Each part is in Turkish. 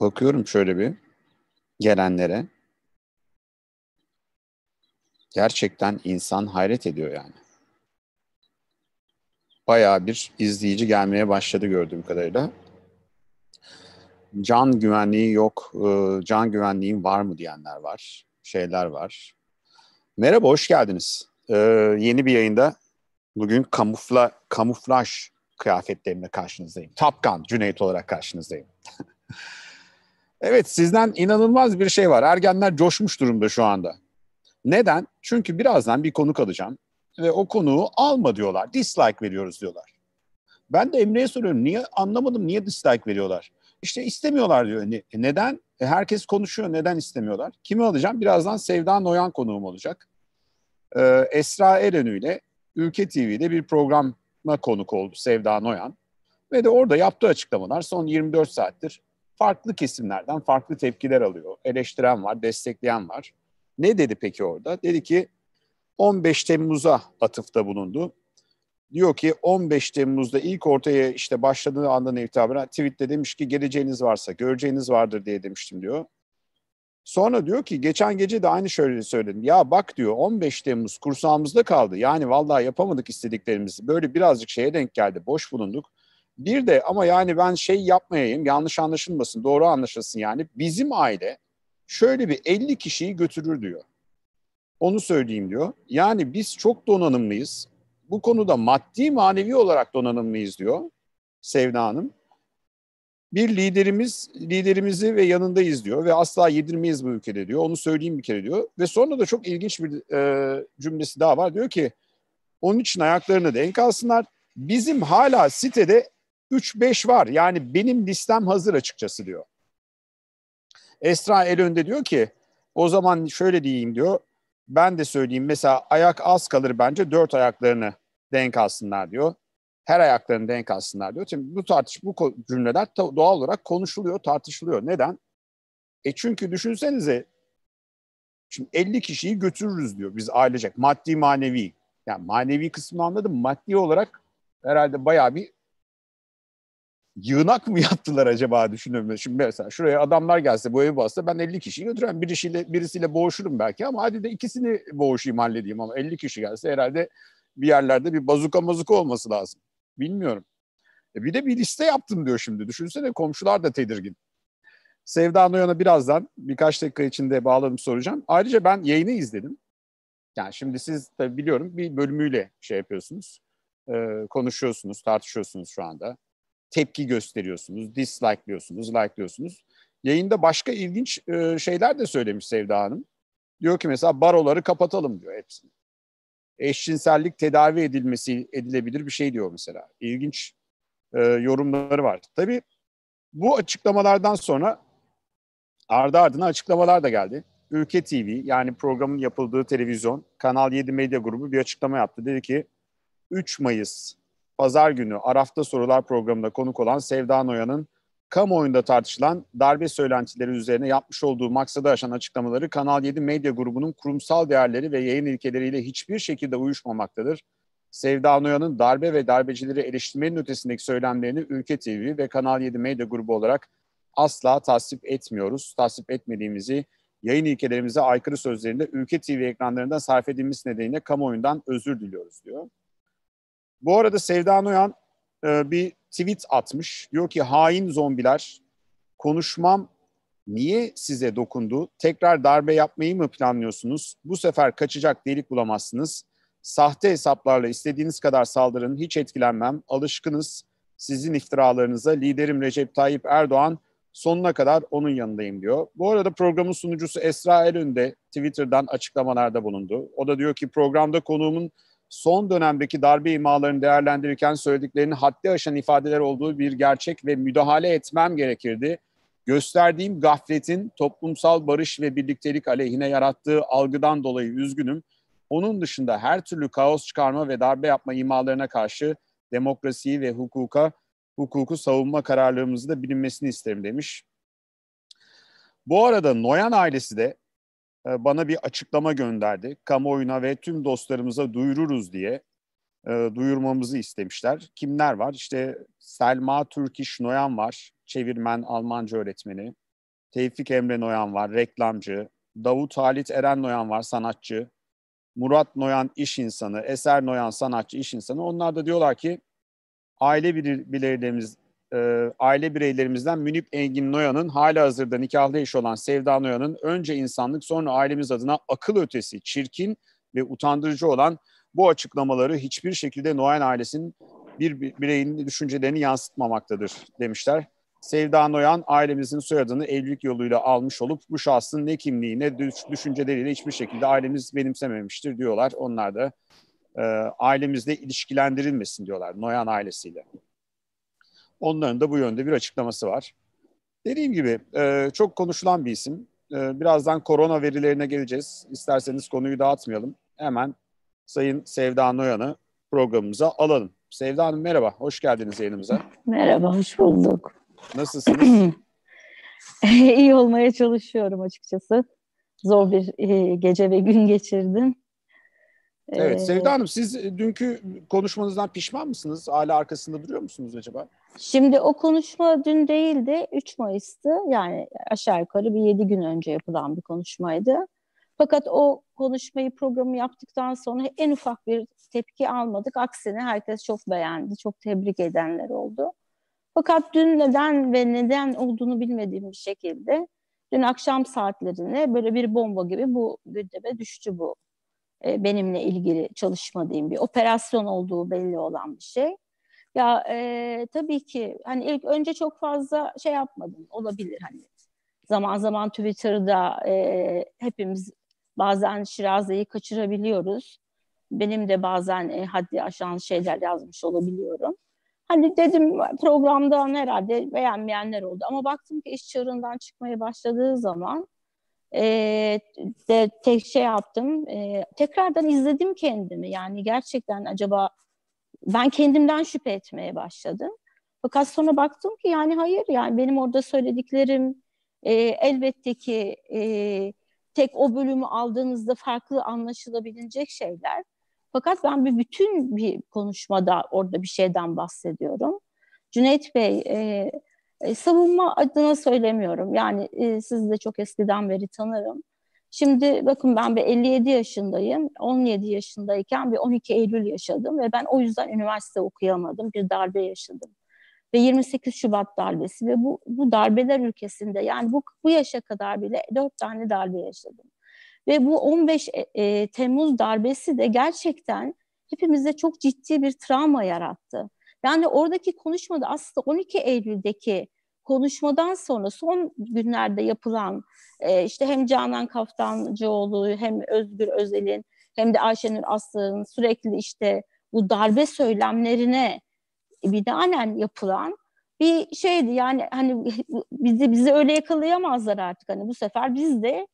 Bakıyorum şöyle bir gelenlere. Gerçekten insan hayret ediyor yani. Bayağı bir izleyici gelmeye başladı gördüğüm kadarıyla. Can güvenliği yok, e, can güvenliğin var mı diyenler var, şeyler var. Merhaba, hoş geldiniz. Ee, yeni bir yayında bugün kamufla, kamuflaj kıyafetlerimle karşınızdayım. Tapkan Cüneyt olarak karşınızdayım. Evet sizden inanılmaz bir şey var. Ergenler coşmuş durumda şu anda. Neden? Çünkü birazdan bir konuk alacağım ve o konuğu alma diyorlar. Dislike veriyoruz diyorlar. Ben de Emre'ye soruyorum niye anlamadım niye dislike veriyorlar. İşte istemiyorlar diyor. Ne, neden? E, herkes konuşuyor. Neden istemiyorlar? Kimi alacağım? Birazdan Sevda Noyan konuğum olacak. Ee, Esra Erenü ile Ülke TV'de bir programa konuk oldu Sevda Noyan. Ve de orada yaptığı açıklamalar son 24 saattir farklı kesimlerden farklı tepkiler alıyor. Eleştiren var, destekleyen var. Ne dedi peki orada? Dedi ki 15 Temmuz'a atıfta bulundu. Diyor ki 15 Temmuz'da ilk ortaya işte başladığı anda andan itibaren tweette demiş ki geleceğiniz varsa göreceğiniz vardır diye demiştim diyor. Sonra diyor ki geçen gece de aynı şöyle söyledim. Ya bak diyor 15 Temmuz kursağımızda kaldı. Yani vallahi yapamadık istediklerimizi. Böyle birazcık şeye denk geldi. Boş bulunduk. Bir de ama yani ben şey yapmayayım yanlış anlaşılmasın doğru anlaşılsın yani bizim aile şöyle bir 50 kişiyi götürür diyor. Onu söyleyeyim diyor. Yani biz çok donanımlıyız. Bu konuda maddi manevi olarak donanımlıyız diyor Sevda Hanım. Bir liderimiz, liderimizi ve yanındayız diyor ve asla yedirmeyiz bu ülkede diyor. Onu söyleyeyim bir kere diyor. Ve sonra da çok ilginç bir e, cümlesi daha var. Diyor ki onun için ayaklarını denk alsınlar. Bizim hala sitede 3-5 var. Yani benim listem hazır açıkçası diyor. Esra el önde diyor ki o zaman şöyle diyeyim diyor. Ben de söyleyeyim mesela ayak az kalır bence dört ayaklarını denk alsınlar diyor. Her ayaklarını denk alsınlar diyor. Şimdi bu tartış bu cümleler doğal olarak konuşuluyor, tartışılıyor. Neden? E çünkü düşünsenize şimdi 50 kişiyi götürürüz diyor biz ailecek maddi manevi. Yani manevi kısmı anladım. Maddi olarak herhalde bayağı bir yığınak mı yattılar acaba düşünüyorum. Şimdi mesela şuraya adamlar gelse bu evi bassa ben 50 kişiyi götürürüm. Birisiyle, birisiyle boğuşurum belki ama hadi de ikisini boğuşayım halledeyim ama 50 kişi gelse herhalde bir yerlerde bir bazuka mazuka olması lazım. Bilmiyorum. E bir de bir liste yaptım diyor şimdi. Düşünsene komşular da tedirgin. Sevda Noyan'a birazdan birkaç dakika içinde bağlanıp soracağım. Ayrıca ben yayını izledim. Yani şimdi siz tabii biliyorum bir bölümüyle şey yapıyorsunuz. E, konuşuyorsunuz, tartışıyorsunuz şu anda tepki gösteriyorsunuz, dislike'lıyorsunuz, like'lıyorsunuz. Yayında başka ilginç e, şeyler de söylemiş Sevda Hanım. Diyor ki mesela baroları kapatalım diyor hepsini. Eşcinsellik tedavi edilmesi edilebilir bir şey diyor mesela. İlginç e, yorumları var. Tabii bu açıklamalardan sonra ardı ardına açıklamalar da geldi. Ülke TV yani programın yapıldığı televizyon Kanal 7 Medya Grubu bir açıklama yaptı. Dedi ki 3 Mayıs Pazar günü Araf'ta Sorular programında konuk olan Sevda Noyan'ın kamuoyunda tartışılan darbe söylentileri üzerine yapmış olduğu maksada aşan açıklamaları Kanal 7 medya grubunun kurumsal değerleri ve yayın ilkeleriyle hiçbir şekilde uyuşmamaktadır. Sevda Noyan'ın darbe ve darbecileri eleştirmenin ötesindeki söylemlerini Ülke TV ve Kanal 7 medya grubu olarak asla tasvip etmiyoruz. Tasvip etmediğimizi yayın ilkelerimize aykırı sözlerinde Ülke TV ekranlarından sarf edilmesi nedeniyle kamuoyundan özür diliyoruz diyor. Bu arada Sevda Noyan e, bir tweet atmış. Diyor ki hain zombiler konuşmam niye size dokundu? Tekrar darbe yapmayı mı planlıyorsunuz? Bu sefer kaçacak delik bulamazsınız. Sahte hesaplarla istediğiniz kadar saldırın. Hiç etkilenmem. Alışkınız sizin iftiralarınıza. Liderim Recep Tayyip Erdoğan sonuna kadar onun yanındayım diyor. Bu arada programın sunucusu Esra Erün de Twitter'dan açıklamalarda bulundu. O da diyor ki programda konuğumun son dönemdeki darbe imalarını değerlendirirken söylediklerinin haddi aşan ifadeler olduğu bir gerçek ve müdahale etmem gerekirdi. Gösterdiğim gafletin toplumsal barış ve birliktelik aleyhine yarattığı algıdan dolayı üzgünüm. Onun dışında her türlü kaos çıkarma ve darbe yapma imalarına karşı demokrasiyi ve hukuka, hukuku savunma kararlılığımızı da bilinmesini isterim demiş. Bu arada Noyan ailesi de e, bana bir açıklama gönderdi. Kamuoyuna ve tüm dostlarımıza duyururuz diye e, duyurmamızı istemişler. Kimler var? İşte Selma Türkiş Noyan var, çevirmen, Almanca öğretmeni. Tevfik Emre Noyan var, reklamcı. Davut Halit Eren Noyan var, sanatçı. Murat Noyan iş insanı, Eser Noyan sanatçı, iş insanı. Onlar da diyorlar ki aile bireylerimiz, e, aile bireylerimizden Münip Engin Noyan'ın hala hazırda nikahlı eşi olan Sevda Noyan'ın önce insanlık sonra ailemiz adına akıl ötesi, çirkin ve utandırıcı olan bu açıklamaları hiçbir şekilde Noyan ailesinin bir bireyin düşüncelerini yansıtmamaktadır demişler. Sevda Noyan ailemizin soyadını evlilik yoluyla almış olup bu şahsın ne kimliği ne düşünceleriyle hiçbir şekilde ailemiz benimsememiştir diyorlar. Onlar da e, ailemizle ilişkilendirilmesin diyorlar Noyan ailesiyle. Onların da bu yönde bir açıklaması var. Dediğim gibi e, çok konuşulan bir isim. E, birazdan korona verilerine geleceğiz. İsterseniz konuyu dağıtmayalım. Hemen Sayın Sevda Noyan'ı programımıza alalım. Sevda Hanım merhaba, hoş geldiniz yayınımıza. Merhaba, hoş bulduk. Nasılsınız? İyi olmaya çalışıyorum açıkçası. Zor bir e, gece ve gün geçirdim. Evet Sevda ee, Hanım siz e, dünkü konuşmanızdan pişman mısınız? Hala arkasında duruyor musunuz acaba? Şimdi o konuşma dün değildi 3 Mayıs'tı yani aşağı yukarı bir 7 gün önce yapılan bir konuşmaydı. Fakat o konuşmayı programı yaptıktan sonra en ufak bir tepki almadık. Aksine herkes çok beğendi, çok tebrik edenler oldu. Fakat dün neden ve neden olduğunu bilmediğim bir şekilde dün akşam saatlerinde böyle bir bomba gibi bu gündeme düştü bu e, benimle ilgili çalışmadığım bir operasyon olduğu belli olan bir şey. Ya e, tabii ki hani ilk önce çok fazla şey yapmadım olabilir hani zaman zaman Twitter'da e, hepimiz bazen şirazeyi kaçırabiliyoruz. Benim de bazen e, haddi aşan şeyler yazmış olabiliyorum. Hani dedim programda herhalde beğenmeyenler oldu ama baktım ki iş çığırından çıkmaya başladığı zaman e, de tek şey yaptım. E, tekrardan izledim kendimi. Yani gerçekten acaba ben kendimden şüphe etmeye başladım. Fakat sonra baktım ki yani hayır yani benim orada söylediklerim e, elbette ki e, tek o bölümü aldığınızda farklı anlaşılabilecek şeyler. Fakat ben bir bütün bir konuşmada orada bir şeyden bahsediyorum. Cüneyt Bey e, e, savunma adına söylemiyorum. Yani e, sizi de çok eskiden beri tanırım. Şimdi bakın ben bir 57 yaşındayım. 17 yaşındayken bir 12 Eylül yaşadım ve ben o yüzden üniversite okuyamadım. Bir darbe yaşadım. Ve 28 Şubat darbesi ve bu, bu darbeler ülkesinde yani bu, bu yaşa kadar bile 4 tane darbe yaşadım. Ve bu 15 e, e, Temmuz darbesi de gerçekten hepimizde çok ciddi bir travma yarattı. Yani oradaki konuşmada aslında 12 Eylül'deki konuşmadan sonra son günlerde yapılan e, işte hem Canan Kaftancıoğlu hem Özgür Özel'in hem de Ayşenur Aslı'nın sürekli işte bu darbe söylemlerine bir binaen yapılan bir şeydi yani hani bizi bizi öyle yakalayamazlar artık hani bu sefer biz de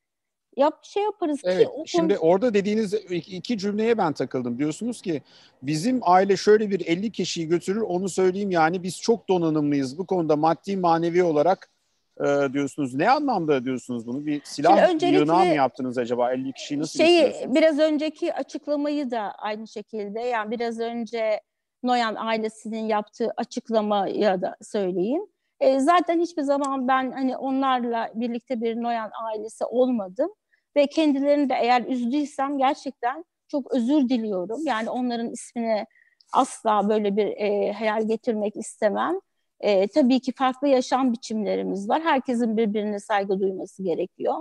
yap şey yaparız evet, ki şimdi konu... orada dediğiniz iki cümleye ben takıldım. Diyorsunuz ki bizim aile şöyle bir 50 kişiyi götürür onu söyleyeyim yani biz çok donanımlıyız bu konuda maddi manevi olarak e, diyorsunuz. Ne anlamda diyorsunuz bunu? Bir silah yığınağı mı yaptınız acaba? 50 kişiyi nasıl şeyi, Biraz önceki açıklamayı da aynı şekilde yani biraz önce Noyan ailesinin yaptığı açıklamaya da söyleyeyim. E, zaten hiçbir zaman ben hani onlarla birlikte bir Noyan ailesi olmadım. Ve kendilerini de eğer üzdüysem gerçekten çok özür diliyorum. Yani onların ismini asla böyle bir e, hayal getirmek istemem. E, tabii ki farklı yaşam biçimlerimiz var. Herkesin birbirine saygı duyması gerekiyor.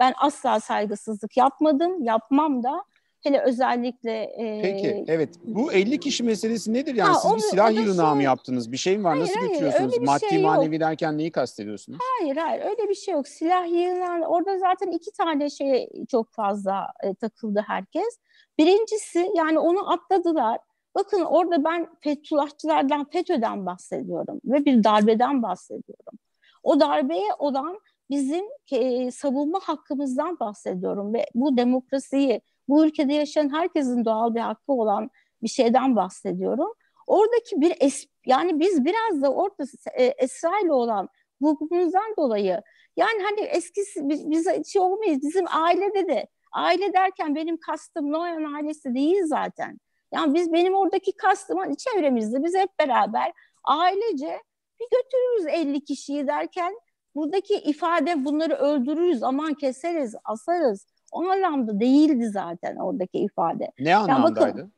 Ben asla saygısızlık yapmadım, yapmam da. Hele özellikle... E, Peki, evet. Bu 50 kişi meselesi nedir? Yani ha, siz bir silah yığınağı şey... mı yaptınız? Bir şey mi var? Hayır, Nasıl hayır, götürüyorsunuz? Maddi şey manevi yok. derken neyi kastediyorsunuz? Hayır, hayır. Öyle bir şey yok. Silah yığınağı... Orada zaten iki tane şey çok fazla e, takıldı herkes. Birincisi yani onu atladılar. Bakın orada ben Fethullahçılardan, FETÖ'den bahsediyorum ve bir darbeden bahsediyorum. O darbeye olan bizim e, savunma hakkımızdan bahsediyorum ve bu demokrasiyi, bu ülkede yaşayan herkesin doğal bir hakkı olan bir şeyden bahsediyorum. Oradaki bir es, yani biz biraz da orada e, Esra'yla olan hukukumuzdan dolayı yani hani eskisi biz, biz şey olmayız bizim ailede de aile derken benim kastım Noyan ailesi değil zaten. Yani biz benim oradaki kastım hani çevremizde biz hep beraber ailece bir götürürüz 50 kişiyi derken buradaki ifade bunları öldürürüz aman keseriz asarız o anlamda değildi zaten oradaki ifade. Ne anlamdaydı? Yani bakın,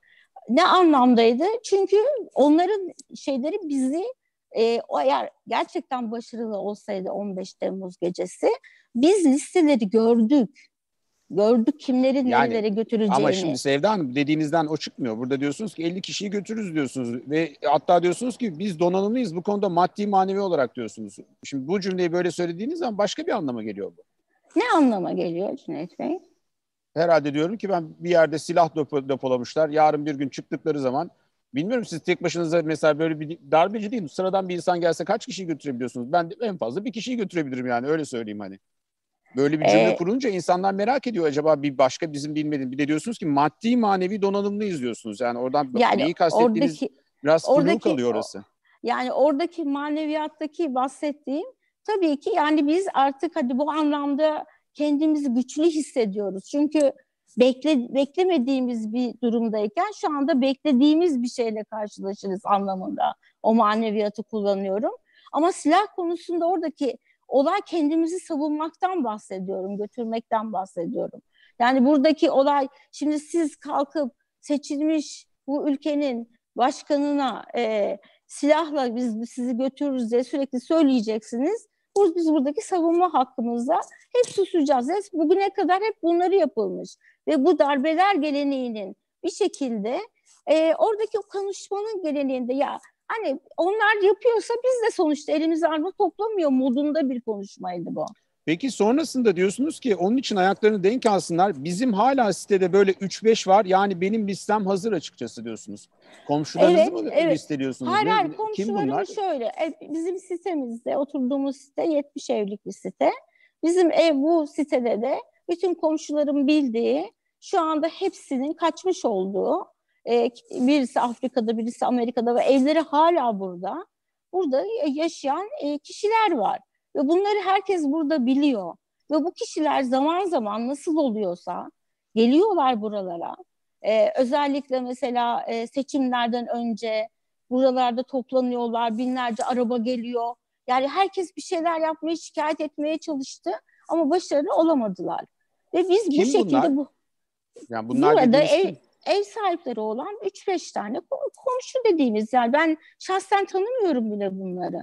ne anlamdaydı? Çünkü onların şeyleri bizi e, o eğer gerçekten başarılı olsaydı 15 Temmuz gecesi biz listeleri gördük. Gördük kimlerin yani, nerelere götüreceğini. Ama şimdi Sevda Hanım dediğinizden o çıkmıyor. Burada diyorsunuz ki 50 kişiyi götürürüz diyorsunuz. Ve hatta diyorsunuz ki biz donanımlıyız bu konuda maddi manevi olarak diyorsunuz. Şimdi bu cümleyi böyle söylediğiniz zaman başka bir anlama geliyor bu. Ne anlama geliyor Cüneyt Bey? Herhalde diyorum ki ben bir yerde silah depo, depolamışlar. Yarın bir gün çıktıkları zaman bilmiyorum siz tek başınıza mesela böyle bir darbeci değil mi? Sıradan bir insan gelse kaç kişiyi götürebiliyorsunuz? Ben de en fazla bir kişiyi götürebilirim yani öyle söyleyeyim hani. Böyle bir cümle ee, kurunca insanlar merak ediyor acaba bir başka bizim bilmediğim Bir de diyorsunuz ki maddi manevi donanımlı izliyorsunuz. Yani oradan yani neyi kastettiğiniz oradaki, biraz oradaki, kalıyor orası. Yani oradaki maneviyattaki bahsettiğim Tabii ki yani biz artık hadi bu anlamda kendimizi güçlü hissediyoruz. Çünkü bekle, beklemediğimiz bir durumdayken şu anda beklediğimiz bir şeyle karşılaşırız anlamında. O maneviyatı kullanıyorum. Ama silah konusunda oradaki olay kendimizi savunmaktan bahsediyorum, götürmekten bahsediyorum. Yani buradaki olay şimdi siz kalkıp seçilmiş bu ülkenin başkanına e, silahla biz sizi götürürüz diye sürekli söyleyeceksiniz biz buradaki savunma hakkımızda hep susacağız. Hep, bugüne kadar hep bunları yapılmış. Ve bu darbeler geleneğinin bir şekilde e, oradaki o konuşmanın geleneğinde ya hani onlar yapıyorsa biz de sonuçta elimize arma toplamıyor modunda bir konuşmaydı bu. Peki sonrasında diyorsunuz ki onun için ayaklarını denk alsınlar. Bizim hala sitede böyle 3-5 var. Yani benim listem hazır açıkçası diyorsunuz. Komşularınızı evet, mı evet. listeliyorsunuz? Hayır hayır komşularım şöyle. E, bizim sitemizde oturduğumuz site 70 evlilik bir site. Bizim ev bu sitede de bütün komşuların bildiği şu anda hepsinin kaçmış olduğu e, birisi Afrika'da birisi Amerika'da ve evleri hala burada. Burada yaşayan e, kişiler var. Ve bunları herkes burada biliyor. Ve bu kişiler zaman zaman nasıl oluyorsa geliyorlar buralara. Ee, özellikle mesela e, seçimlerden önce buralarda toplanıyorlar, binlerce araba geliyor. Yani herkes bir şeyler yapmaya, şikayet etmeye çalıştı ama başarılı olamadılar. Ve biz Kim bu şekilde bunlar? bu yani bunlar burada ev, ev sahipleri olan 3-5 tane komşu dediğimiz yani ben şahsen tanımıyorum bile bunları.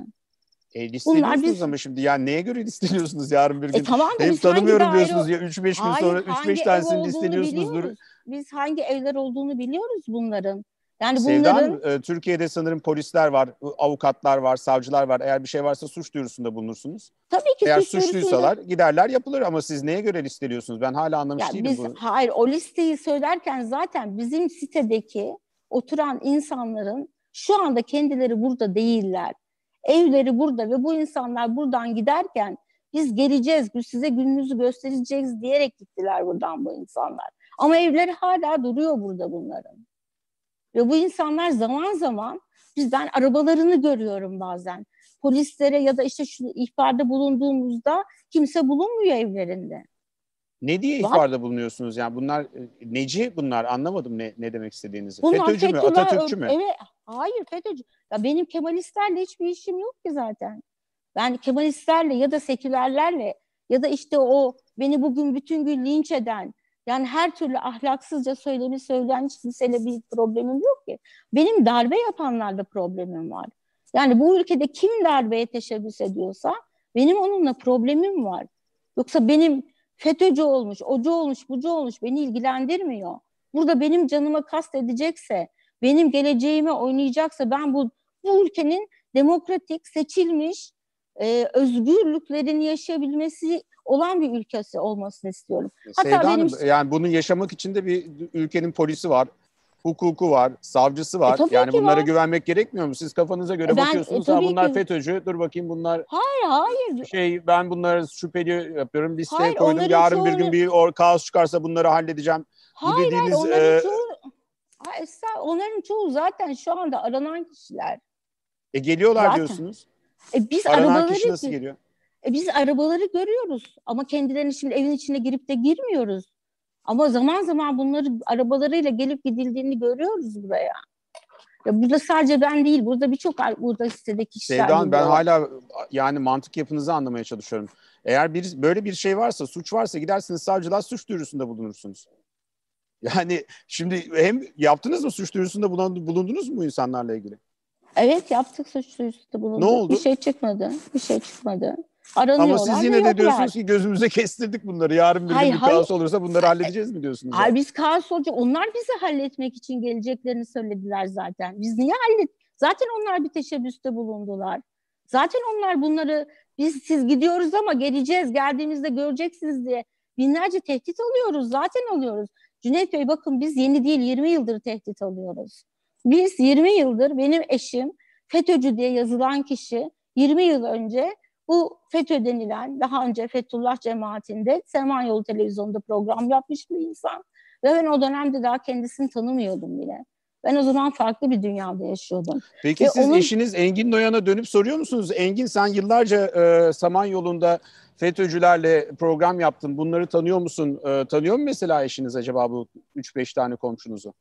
E, listeliyorsunuz biz... ama şimdi ya neye göre listeliyorsunuz yarın bir gün? E, tamam, Hem tanımıyorum daire... diyorsunuz ya 3-5 gün sonra 3-5 tanesini listeliyorsunuzdur. Biz hangi evler olduğunu biliyoruz bunların. Yani bunların... Sevda Türkiye'de sanırım polisler var, avukatlar var, savcılar var. Eğer bir şey varsa suç duyurusunda bulunursunuz. Tabii ki Eğer suç suçluysalar duyurusunda... giderler yapılır ama siz neye göre listeliyorsunuz? Ben hala anlamış ya değilim biz, bunu. Hayır o listeyi söylerken zaten bizim sitedeki oturan insanların şu anda kendileri burada değiller. Evleri burada ve bu insanlar buradan giderken biz geleceğiz, size gününüzü göstereceğiz diyerek gittiler buradan bu insanlar. Ama evleri hala duruyor burada bunların. Ve bu insanlar zaman zaman biz ben arabalarını görüyorum bazen. Polislere ya da işte şu ihbarda bulunduğumuzda kimse bulunmuyor evlerinde. Ne diye Var. ihbarda bulunuyorsunuz yani bunlar e, neci bunlar anlamadım ne ne demek istediğinizi. Bunlar FETÖ'cü mü Atatürkçü mü? Evet hayır FETÖ'cü. Ya benim Kemalistlerle hiçbir işim yok ki zaten. Yani Kemalistlerle ya da sekülerlerle ya da işte o beni bugün bütün gün linç eden yani her türlü ahlaksızca söylemi söyleyen kimseyle bir problemim yok ki. Benim darbe yapanlarda problemim var. Yani bu ülkede kim darbeye teşebbüs ediyorsa benim onunla problemim var. Yoksa benim FETÖ'cü olmuş, ocu olmuş, bucu olmuş beni ilgilendirmiyor. Burada benim canıma kast edecekse, benim geleceğime oynayacaksa ben bu, bu ülkenin demokratik, seçilmiş, e, özgürlüklerini yaşayabilmesi olan bir ülkesi olmasını istiyorum. Hatta Seyda benim... yani bunu yaşamak için de bir ülkenin polisi var, hukuku var, savcısı var. E, yani bunlara var. güvenmek gerekmiyor mu? Siz kafanıza göre e, ben, bakıyorsunuz. E, bunlar ki. FETÖ'cü. Dur bakayım bunlar. Hayır, hayır. Şey ben bunları şüpheli yapıyorum. Listeye hayır, koydum. Yarın çoğunu... bir gün bir or kaos çıkarsa bunları halledeceğim. Hayır, Bu dediğiniz hayır, onların e... çoğu hayır, onların çoğu zaten şu anda aranan kişiler. E geliyorlar zaten. diyorsunuz. E, biz aranan arabaları kişi nasıl geliyor? E, biz arabaları görüyoruz ama kendilerini şimdi evin içine girip de girmiyoruz. Ama zaman zaman bunları arabalarıyla gelip gidildiğini görüyoruz buraya. Ya burada sadece ben değil, burada birçok burada hissedeki kişiler. Sevdan ben hala yani mantık yapınızı anlamaya çalışıyorum. Eğer bir, böyle bir şey varsa, suç varsa gidersiniz savcılığa suç duyurusunda bulunursunuz. Yani şimdi hem yaptınız mı suç duyurusunda bulundunuz mu insanlarla ilgili? Evet yaptık suç duyurusunda bulunduk. Ne oldu? Bir şey çıkmadı. Bir şey çıkmadı aranıyorlar. Ama siz yine de diyorsunuz ki gözümüze kestirdik bunları. Yarın bir hayır, gün kaos olursa bunları halledeceğiz mi diyorsunuz? Hayır biz kaos olacak. Onlar bizi halletmek için geleceklerini söylediler zaten. Biz niye hallet? Zaten onlar bir teşebbüste bulundular. Zaten onlar bunları biz siz gidiyoruz ama geleceğiz geldiğimizde göreceksiniz diye binlerce tehdit alıyoruz. Zaten alıyoruz. Cüneyt Bey bakın biz yeni değil 20 yıldır tehdit alıyoruz. Biz 20 yıldır benim eşim FETÖ'cü diye yazılan kişi 20 yıl önce bu FETÖ denilen daha önce Fethullah cemaatinde Sermanyolu televizyonda program yapmış bir insan. Ve ben o dönemde daha kendisini tanımıyordum bile. Ben o zaman farklı bir dünyada yaşıyordum. Peki Ve siz onun... eşiniz Engin Noyan'a dönüp soruyor musunuz? Engin sen yıllarca e, Samanyolu'nda FETÖ'cülerle program yaptın. Bunları tanıyor musun? E, tanıyor mu mesela eşiniz acaba bu 3-5 tane komşunuzu?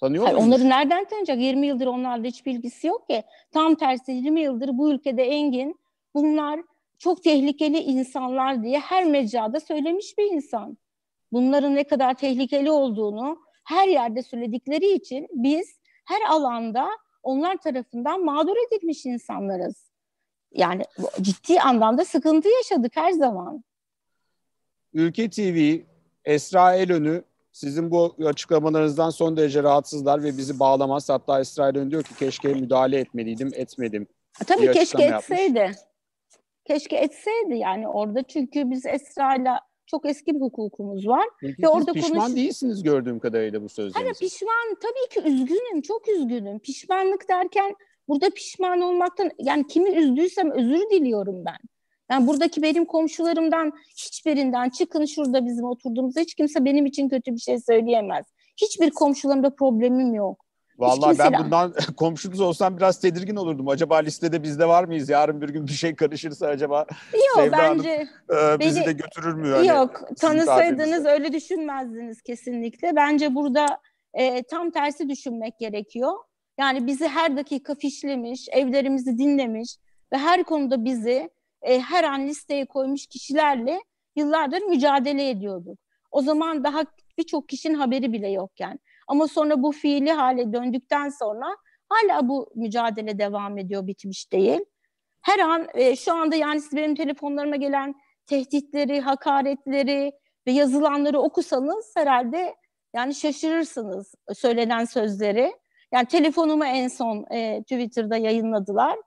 Tanıyor Hayır, Onları nereden tanıyacak? 20 yıldır onlarda hiç bilgisi yok ki. Tam tersi 20 yıldır bu ülkede Engin bunlar çok tehlikeli insanlar diye her mecrada söylemiş bir insan. Bunların ne kadar tehlikeli olduğunu her yerde söyledikleri için biz her alanda onlar tarafından mağdur edilmiş insanlarız. Yani ciddi anlamda sıkıntı yaşadık her zaman. Ülke TV, Esra Elönü sizin bu açıklamalarınızdan son derece rahatsızlar ve bizi bağlamaz. Hatta Esra Elönü diyor ki keşke müdahale etmeliydim, etmedim. E, tabii keşke etseydi. Yapmış. Keşke etseydi yani orada çünkü biz Esra'yla çok eski bir hukukumuz var. Peki, ve orada pişman konuş... değilsiniz gördüğüm kadarıyla bu sözlerinizi. Hayır pişman tabii ki üzgünüm çok üzgünüm. Pişmanlık derken burada pişman olmaktan yani kimi üzdüysem özür diliyorum ben. Yani buradaki benim komşularımdan hiçbirinden çıkın şurada bizim oturduğumuzda hiç kimse benim için kötü bir şey söyleyemez. Hiçbir komşularımda problemim yok. Vallahi ben bundan komşumuz olsam biraz tedirgin olurdum. Acaba listede bizde var mıyız? Yarın bir gün bir şey karışırsa acaba Yok, Sevda bence, Hanım e, bizi bence, de götürür mü? Hani, yok tanısaydınız öyle düşünmezdiniz kesinlikle. Bence burada e, tam tersi düşünmek gerekiyor. Yani bizi her dakika fişlemiş, evlerimizi dinlemiş ve her konuda bizi e, her an listeye koymuş kişilerle yıllardır mücadele ediyorduk. O zaman daha birçok kişinin haberi bile yokken. Ama sonra bu fiili hale döndükten sonra hala bu mücadele devam ediyor, bitmiş değil. Her an e, şu anda yani siz benim telefonlarıma gelen tehditleri, hakaretleri ve yazılanları okusanız herhalde yani şaşırırsınız söylenen sözleri. Yani telefonumu en son e, Twitter'da yayınladılar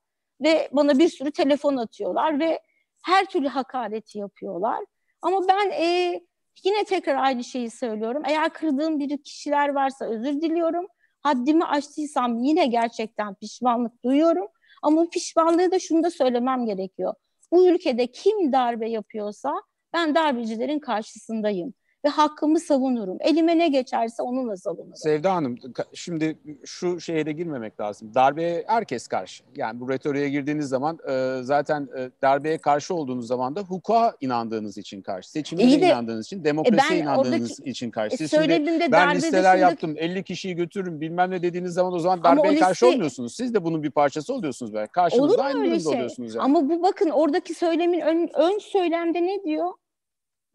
ve bana bir sürü telefon atıyorlar ve her türlü hakareti yapıyorlar. Ama ben e, Yine tekrar aynı şeyi söylüyorum. Eğer kırdığım biri kişiler varsa özür diliyorum. Haddimi aştıysam yine gerçekten pişmanlık duyuyorum. Ama pişmanlığı da şunu da söylemem gerekiyor. Bu ülkede kim darbe yapıyorsa ben darbecilerin karşısındayım ve hakkımı savunurum. Elime ne geçerse onunla savunurum. Sevda Hanım şimdi şu şeye de girmemek lazım. Darbeye herkes karşı. Yani bu retoriğe girdiğiniz zaman e, zaten e, darbeye karşı olduğunuz zaman da hukuka inandığınız için karşı. Seçimlere de, inandığınız için, demokrasiye e inandığınız oradaki, için e, karşı. Siz e, şimdi ben listeler dışında... yaptım 50 kişiyi götürürüm bilmem ne dediğiniz zaman o zaman darbeye liste... karşı olmuyorsunuz. Siz de bunun bir parçası oluyorsunuz belki. Karşınızda aynı durumda şey? oluyorsunuz. Yani. Ama bu bakın oradaki söylemin ön, ön söylemde ne diyor?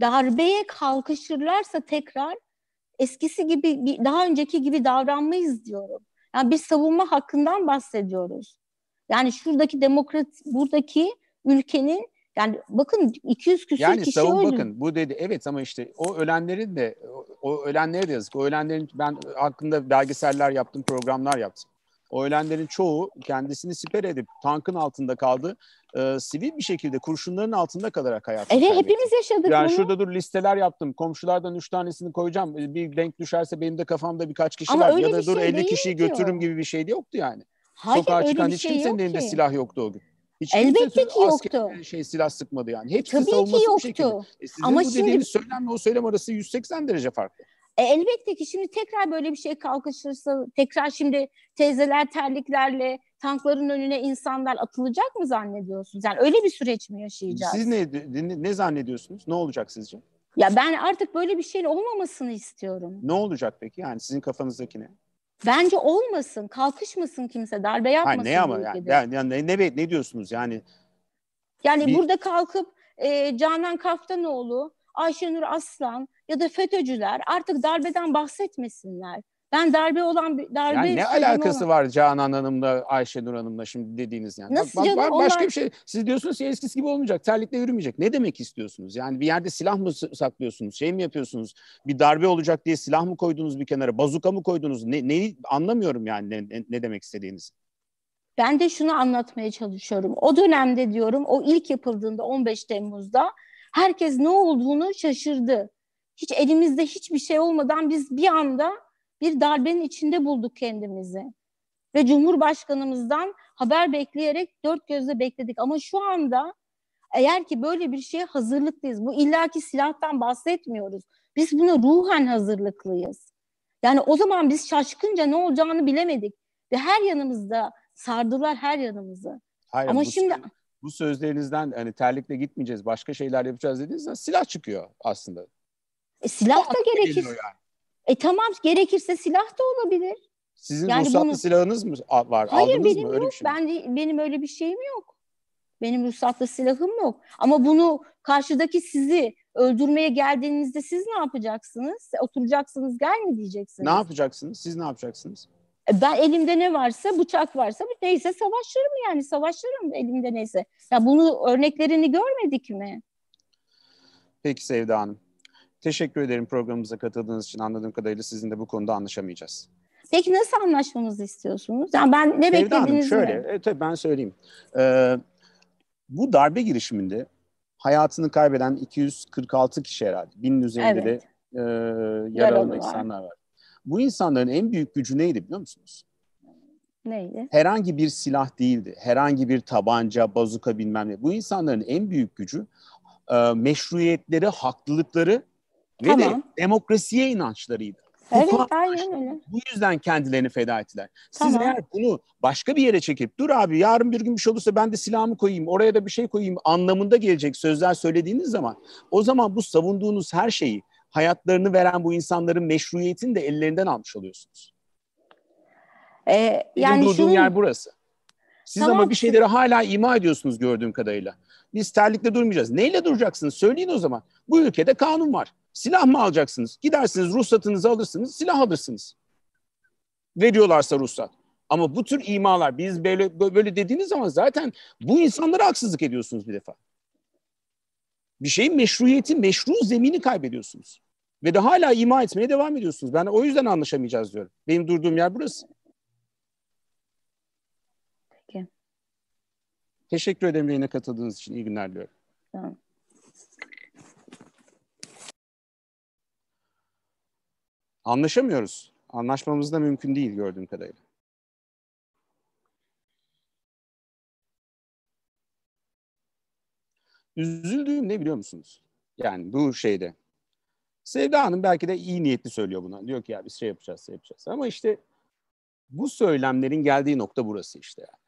darbeye kalkışırlarsa tekrar eskisi gibi daha önceki gibi davranmayız diyorum. Yani bir savunma hakkından bahsediyoruz. Yani şuradaki demokrat buradaki ülkenin yani bakın 200 küsur yani kişi savun, öldü. bakın bu dedi evet ama işte o ölenlerin de o, o ölenlere de yazık. O ölenlerin ben hakkında belgeseller yaptım, programlar yaptım. O çoğu kendisini siper edip tankın altında kaldı. E, sivil bir şekilde kurşunların altında kalarak hayatını Evet kaybetti. hepimiz yaşadık yani bunu. şurada dur listeler yaptım. Komşulardan üç tanesini koyacağım. Ee, bir denk düşerse benim de kafamda birkaç kişi Ama var. Ya da dur şey 50 kişiyi götürürüm gibi bir şey de yoktu yani. Hayır, Sokağa çıkan hiç şey kimsenin elinde ki. silah yoktu o gün. Hiç Elbette ki yoktu. Şey silah sıkmadı yani. Hepsi Tabii ki yoktu. Bir e sizin Ama bu şimdi... söylem o söylem arası 180 derece farklı. E, elbette ki şimdi tekrar böyle bir şey kalkışırsa tekrar şimdi teyzeler terliklerle tankların önüne insanlar atılacak mı zannediyorsunuz? Yani öyle bir süreç mi yaşayacağız? Siz ne ne, ne zannediyorsunuz? Ne olacak sizce? Ya ben artık böyle bir şeyin olmamasını istiyorum. Ne olacak peki? Yani sizin kafanızdaki ne? Bence olmasın, kalkışmasın kimse, darbe yapmasın. Hayır, ne ama yani, yani, ne, ne, ne diyorsunuz yani? Yani bir... burada kalkıp e, Canan Kaftanoğlu, Ayşenur Aslan ya da FETÖ'cüler artık darbeden bahsetmesinler. Ben darbe olan bir darbe yani ne alakası olan... var Canan Hanım'la Ayşenur Hanım'la şimdi dediğiniz yani. Nasıl bak, canım, bak, onlar... başka bir şey. Siz diyorsunuz ki eskisi gibi olmayacak. Terlikle yürümeyecek. Ne demek istiyorsunuz? Yani bir yerde silah mı saklıyorsunuz? Şey mi yapıyorsunuz? Bir darbe olacak diye silah mı koydunuz bir kenara? Bazuka mı koydunuz? Ne, neyi anlamıyorum yani ne, ne demek istediğinizi. Ben de şunu anlatmaya çalışıyorum. O dönemde diyorum o ilk yapıldığında 15 Temmuz'da Herkes ne olduğunu şaşırdı. Hiç elimizde hiçbir şey olmadan biz bir anda bir darbenin içinde bulduk kendimizi. Ve Cumhurbaşkanımızdan haber bekleyerek dört gözle bekledik. Ama şu anda eğer ki böyle bir şeye hazırlıklıyız. Bu illaki silahtan bahsetmiyoruz. Biz buna ruhen hazırlıklıyız. Yani o zaman biz şaşkınca ne olacağını bilemedik. Ve her yanımızda sardılar her yanımızı. Hayır, Ama bu, şimdi bu sözlerinizden hani terlikle gitmeyeceğiz, başka şeyler yapacağız dediğinizde silah çıkıyor aslında. E, silah da gerekir. Yani. E tamam gerekirse silah da olabilir. Sizin yani ruhsatlı bunu... silahınız mı var? Hayır Aldınız benim mı? Öyle yok. Şey mi? ben, benim öyle bir şeyim yok. Benim ruhsatlı silahım yok. Ama bunu karşıdaki sizi öldürmeye geldiğinizde siz ne yapacaksınız? Oturacaksınız gel mi diyeceksiniz? Ne yapacaksınız? Siz ne yapacaksınız? Ben elimde ne varsa bıçak varsa neyse savaşırım yani savaşırım elimde neyse. Ya bunu örneklerini görmedik mi? Peki Sevda Hanım. Teşekkür ederim programımıza katıldığınız için. Anladığım kadarıyla sizin de bu konuda anlaşamayacağız. Peki nasıl anlaşmamızı istiyorsunuz? Yani ben ne Sevda Hanım, şöyle, mi? E, tabii ben söyleyeyim. Ee, bu darbe girişiminde hayatını kaybeden 246 kişi herhalde. Binin üzerinde evet. de e, yaralı insanlar var. Bu insanların en büyük gücü neydi biliyor musunuz? Neydi? Herhangi bir silah değildi. Herhangi bir tabanca, bazuka bilmem ne. Bu insanların en büyük gücü e, meşruiyetleri, haklılıkları ve tamam. de demokrasiye inançlarıydı. Evet, Bu yüzden kendilerini feda ettiler. Siz tamam. eğer bunu başka bir yere çekip dur abi yarın bir gün bir şey olursa ben de silahımı koyayım, oraya da bir şey koyayım anlamında gelecek sözler söylediğiniz zaman o zaman bu savunduğunuz her şeyi hayatlarını veren bu insanların meşruiyetini de ellerinden almış oluyorsunuz. Ee, yani Benim durduğum şunun... yer burası. Siz tamam. ama bir şeyleri hala ima ediyorsunuz gördüğüm kadarıyla. Biz terlikle durmayacağız. Neyle duracaksınız? Söyleyin o zaman. Bu ülkede kanun var. Silah mı alacaksınız? Gidersiniz ruhsatınızı alırsınız, silah alırsınız. Veriyorlarsa ruhsat. Ama bu tür imalar biz böyle böyle dediğiniz zaman zaten bu insanlara haksızlık ediyorsunuz bir defa. Bir şeyin meşruiyeti, meşru zemini kaybediyorsunuz. Ve de hala ima etmeye devam ediyorsunuz. Ben o yüzden anlaşamayacağız diyorum. Benim durduğum yer burası. Peki. Teşekkür ederim yayına katıldığınız için. İyi günler diliyorum. Tamam. Anlaşamıyoruz. Anlaşmamız da mümkün değil gördüğüm kadarıyla. Üzüldüğüm ne biliyor musunuz? Yani bu şeyde Sevda Hanım belki de iyi niyetli söylüyor buna. Diyor ki ya biz şey yapacağız, şey yapacağız. Ama işte bu söylemlerin geldiği nokta burası işte yani.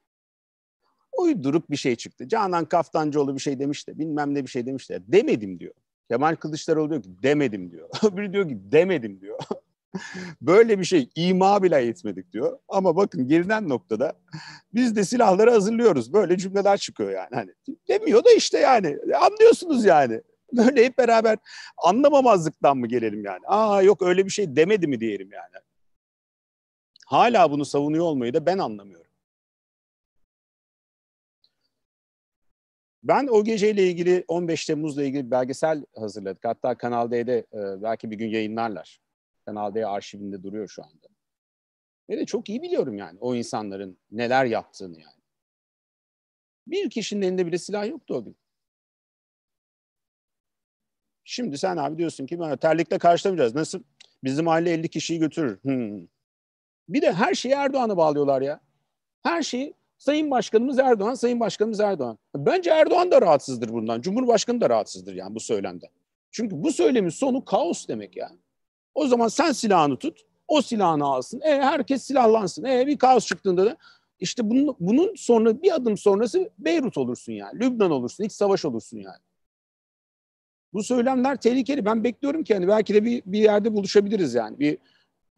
Uydurup bir şey çıktı. Canan Kaftancıoğlu bir şey demişti, bilmem ne bir şey demiş de demedim diyor. Kemal Kılıçdaroğlu diyor ki demedim diyor. Biri diyor ki demedim diyor. Böyle bir şey ima bile etmedik diyor. Ama bakın gelinen noktada biz de silahları hazırlıyoruz. Böyle cümleler çıkıyor yani. Hani demiyor da işte yani anlıyorsunuz yani. böyle hep beraber anlamamazlıktan mı gelelim yani? Aa yok öyle bir şey demedi mi diyelim yani? Hala bunu savunuyor olmayı da ben anlamıyorum. Ben o geceyle ilgili 15 Temmuz'la ilgili bir belgesel hazırladık. Hatta Kanal D'de e, belki bir gün yayınlarlar. Kanal D arşivinde duruyor şu anda. Ve de çok iyi biliyorum yani o insanların neler yaptığını yani. Bir kişinin elinde bile silah yoktu o gün. Şimdi sen abi diyorsun ki böyle terlikle karşılamayacağız. Nasıl? Bizim aile 50 kişiyi götürür. Hmm. Bir de her şeyi Erdoğan'a bağlıyorlar ya. Her şeyi Sayın Başkanımız Erdoğan, Sayın Başkanımız Erdoğan. Bence Erdoğan da rahatsızdır bundan. Cumhurbaşkanı da rahatsızdır yani bu söylemden. Çünkü bu söylemin sonu kaos demek yani. O zaman sen silahını tut, o silahını alsın. E herkes silahlansın. E bir kaos çıktığında da işte bunun, bunun sonra bir adım sonrası Beyrut olursun yani. Lübnan olursun, iç savaş olursun yani. Bu söylemler tehlikeli. Ben bekliyorum ki hani belki de bir, bir yerde buluşabiliriz yani. Bir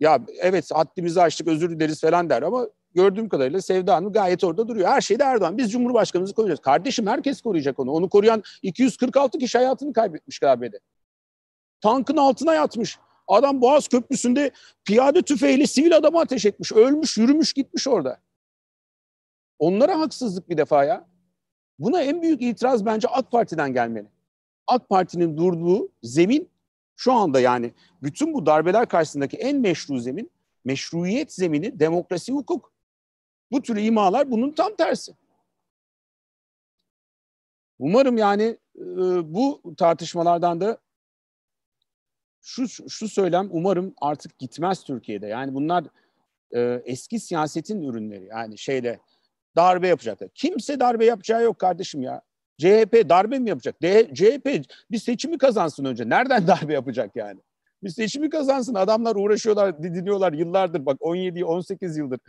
ya evet haddimizi açtık özür dileriz falan der ama gördüğüm kadarıyla Sevda Hanım gayet orada duruyor. Her şeyde Erdoğan. Biz Cumhurbaşkanımızı koruyacağız. Kardeşim herkes koruyacak onu. Onu koruyan 246 kişi hayatını kaybetmiş KB'de. Tankın altına yatmış. Adam Boğaz Köprüsü'nde piyade tüfeğiyle sivil adama ateş etmiş. Ölmüş, yürümüş, gitmiş orada. Onlara haksızlık bir defa ya. Buna en büyük itiraz bence AK Parti'den gelmeli. AK Parti'nin durduğu zemin şu anda yani bütün bu darbeler karşısındaki en meşru zemin, meşruiyet zemini demokrasi, hukuk. Bu tür imalar bunun tam tersi. Umarım yani e, bu tartışmalardan da şu şu söylem umarım artık gitmez Türkiye'de. Yani bunlar e, eski siyasetin ürünleri. Yani şeyde darbe yapacaklar. Kimse darbe yapacağı yok kardeşim ya. CHP darbe mi yapacak? De, CHP bir seçimi kazansın önce. Nereden darbe yapacak yani? Bir seçimi kazansın. Adamlar uğraşıyorlar, didiniyorlar yıllardır. Bak 17, 18 yıldır.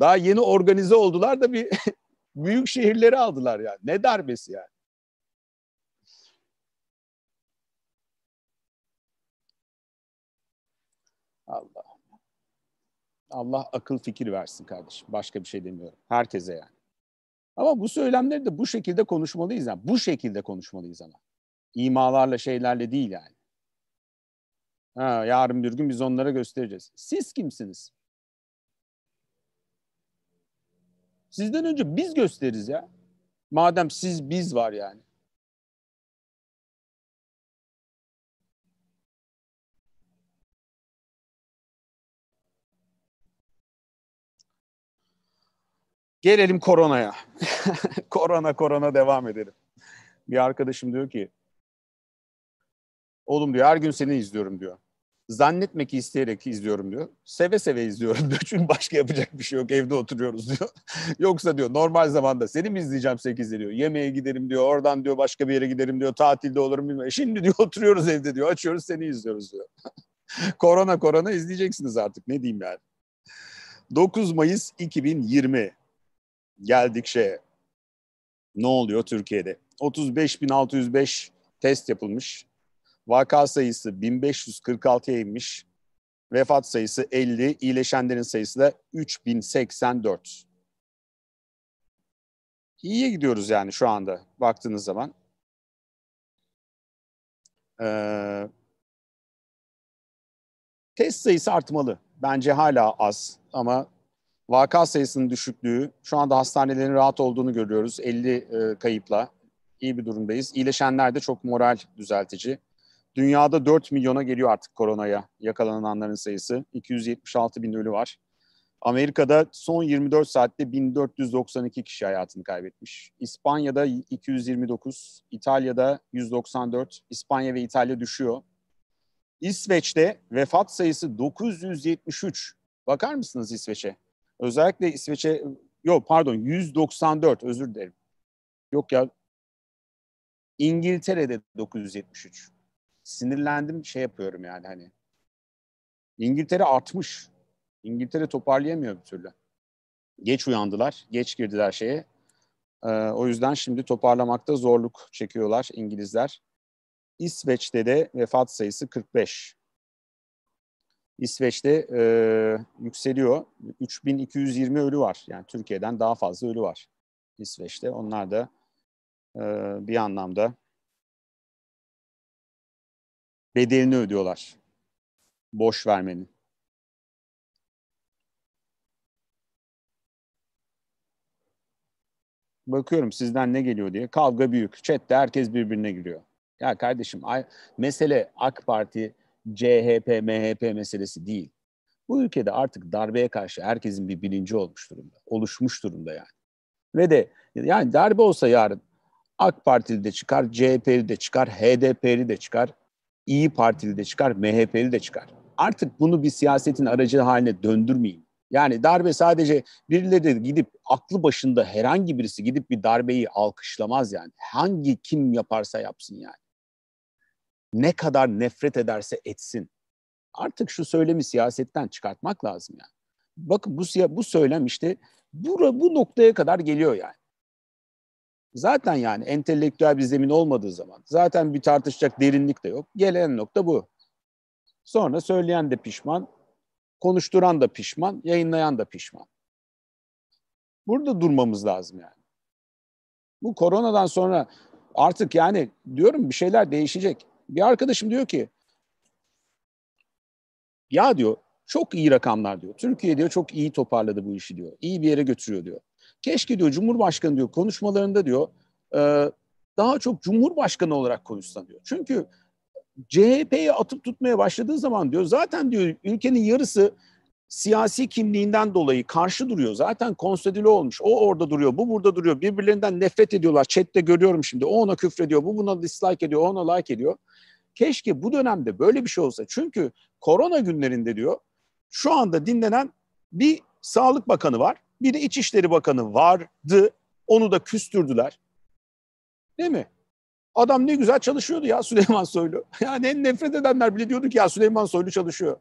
Daha yeni organize oldular da bir büyük şehirleri aldılar yani. Ne darbesi yani? Allah. Allah akıl fikir versin kardeşim. Başka bir şey demiyorum. Herkese yani. Ama bu söylemleri de bu şekilde konuşmalıyız. Yani. Bu şekilde konuşmalıyız ama. İmalarla şeylerle değil yani. Ha, yarın bir gün biz onlara göstereceğiz. Siz kimsiniz? Sizden önce biz gösteririz ya. Madem siz biz var yani. Gelelim koronaya. korona korona devam edelim. Bir arkadaşım diyor ki oğlum diyor her gün seni izliyorum diyor. Zannetme ki isteyerek izliyorum diyor. Seve seve izliyorum diyor. Çünkü başka yapacak bir şey yok. Evde oturuyoruz diyor. Yoksa diyor normal zamanda seni mi izleyeceğim 8 diyor. Yemeğe giderim diyor. Oradan diyor başka bir yere giderim diyor. Tatilde olurum bilmem. E şimdi diyor oturuyoruz evde diyor. Açıyoruz seni izliyoruz diyor. korona korona izleyeceksiniz artık. Ne diyeyim yani. 9 Mayıs 2020 geldik şeye. Ne oluyor Türkiye'de? 35.605 test yapılmış. Vaka sayısı 1546'ya inmiş. Vefat sayısı 50, iyileşenlerin sayısı da 3084. İyiye gidiyoruz yani şu anda baktığınız zaman. Ee, test sayısı artmalı. Bence hala az ama Vaka sayısının düşüklüğü, şu anda hastanelerin rahat olduğunu görüyoruz 50 e, kayıpla. iyi bir durumdayız. İyileşenler de çok moral düzeltici. Dünyada 4 milyona geliyor artık koronaya yakalananların sayısı. 276 bin ölü var. Amerika'da son 24 saatte 1492 kişi hayatını kaybetmiş. İspanya'da 229, İtalya'da 194, İspanya ve İtalya düşüyor. İsveç'te vefat sayısı 973. Bakar mısınız İsveç'e? Özellikle İsveç'e yok pardon 194 özür dilerim. Yok ya İngiltere'de 973. Sinirlendim şey yapıyorum yani hani. İngiltere 60 İngiltere toparlayamıyor bir türlü. Geç uyandılar, geç girdiler şeye. Ee, o yüzden şimdi toparlamakta zorluk çekiyorlar İngilizler. İsveç'te de vefat sayısı 45. İsveç'te e, yükseliyor. 3220 ölü var. Yani Türkiye'den daha fazla ölü var İsveç'te. Onlar da e, bir anlamda bedelini ödüyorlar. Boş vermenin. Bakıyorum sizden ne geliyor diye. Kavga büyük. Chat'te herkes birbirine giriyor. Ya kardeşim mesele AK Parti CHP, MHP meselesi değil. Bu ülkede artık darbeye karşı herkesin bir bilinci olmuş durumda. Oluşmuş durumda yani. Ve de yani darbe olsa yarın AK Partili de çıkar, CHP'li de çıkar, HDP'li de çıkar, İyi Partili de çıkar, MHP'li de çıkar. Artık bunu bir siyasetin aracı haline döndürmeyin. Yani darbe sadece birileri gidip aklı başında herhangi birisi gidip bir darbeyi alkışlamaz yani. Hangi kim yaparsa yapsın yani ne kadar nefret ederse etsin. Artık şu söylemi siyasetten çıkartmak lazım yani. Bakın bu bu söylem işte bura, bu noktaya kadar geliyor yani. Zaten yani entelektüel bir zemin olmadığı zaman zaten bir tartışacak derinlik de yok. Gelen nokta bu. Sonra söyleyen de pişman, konuşturan da pişman, yayınlayan da pişman. Burada durmamız lazım yani. Bu koronadan sonra artık yani diyorum bir şeyler değişecek. Bir arkadaşım diyor ki ya diyor çok iyi rakamlar diyor. Türkiye diyor çok iyi toparladı bu işi diyor. İyi bir yere götürüyor diyor. Keşke diyor Cumhurbaşkanı diyor konuşmalarında diyor e, daha çok Cumhurbaşkanı olarak konuşsa diyor. Çünkü CHP'ye atıp tutmaya başladığı zaman diyor zaten diyor ülkenin yarısı siyasi kimliğinden dolayı karşı duruyor. Zaten konsedüle olmuş. O orada duruyor, bu burada duruyor. Birbirlerinden nefret ediyorlar. Chat'te görüyorum şimdi. O ona küfrediyor, bu buna dislike ediyor, o ona like ediyor. Keşke bu dönemde böyle bir şey olsa. Çünkü korona günlerinde diyor, şu anda dinlenen bir Sağlık Bakanı var. Bir de İçişleri Bakanı vardı. Onu da küstürdüler. Değil mi? Adam ne güzel çalışıyordu ya Süleyman Soylu. Yani en nefret edenler bile diyordu ki ya Süleyman Soylu çalışıyor.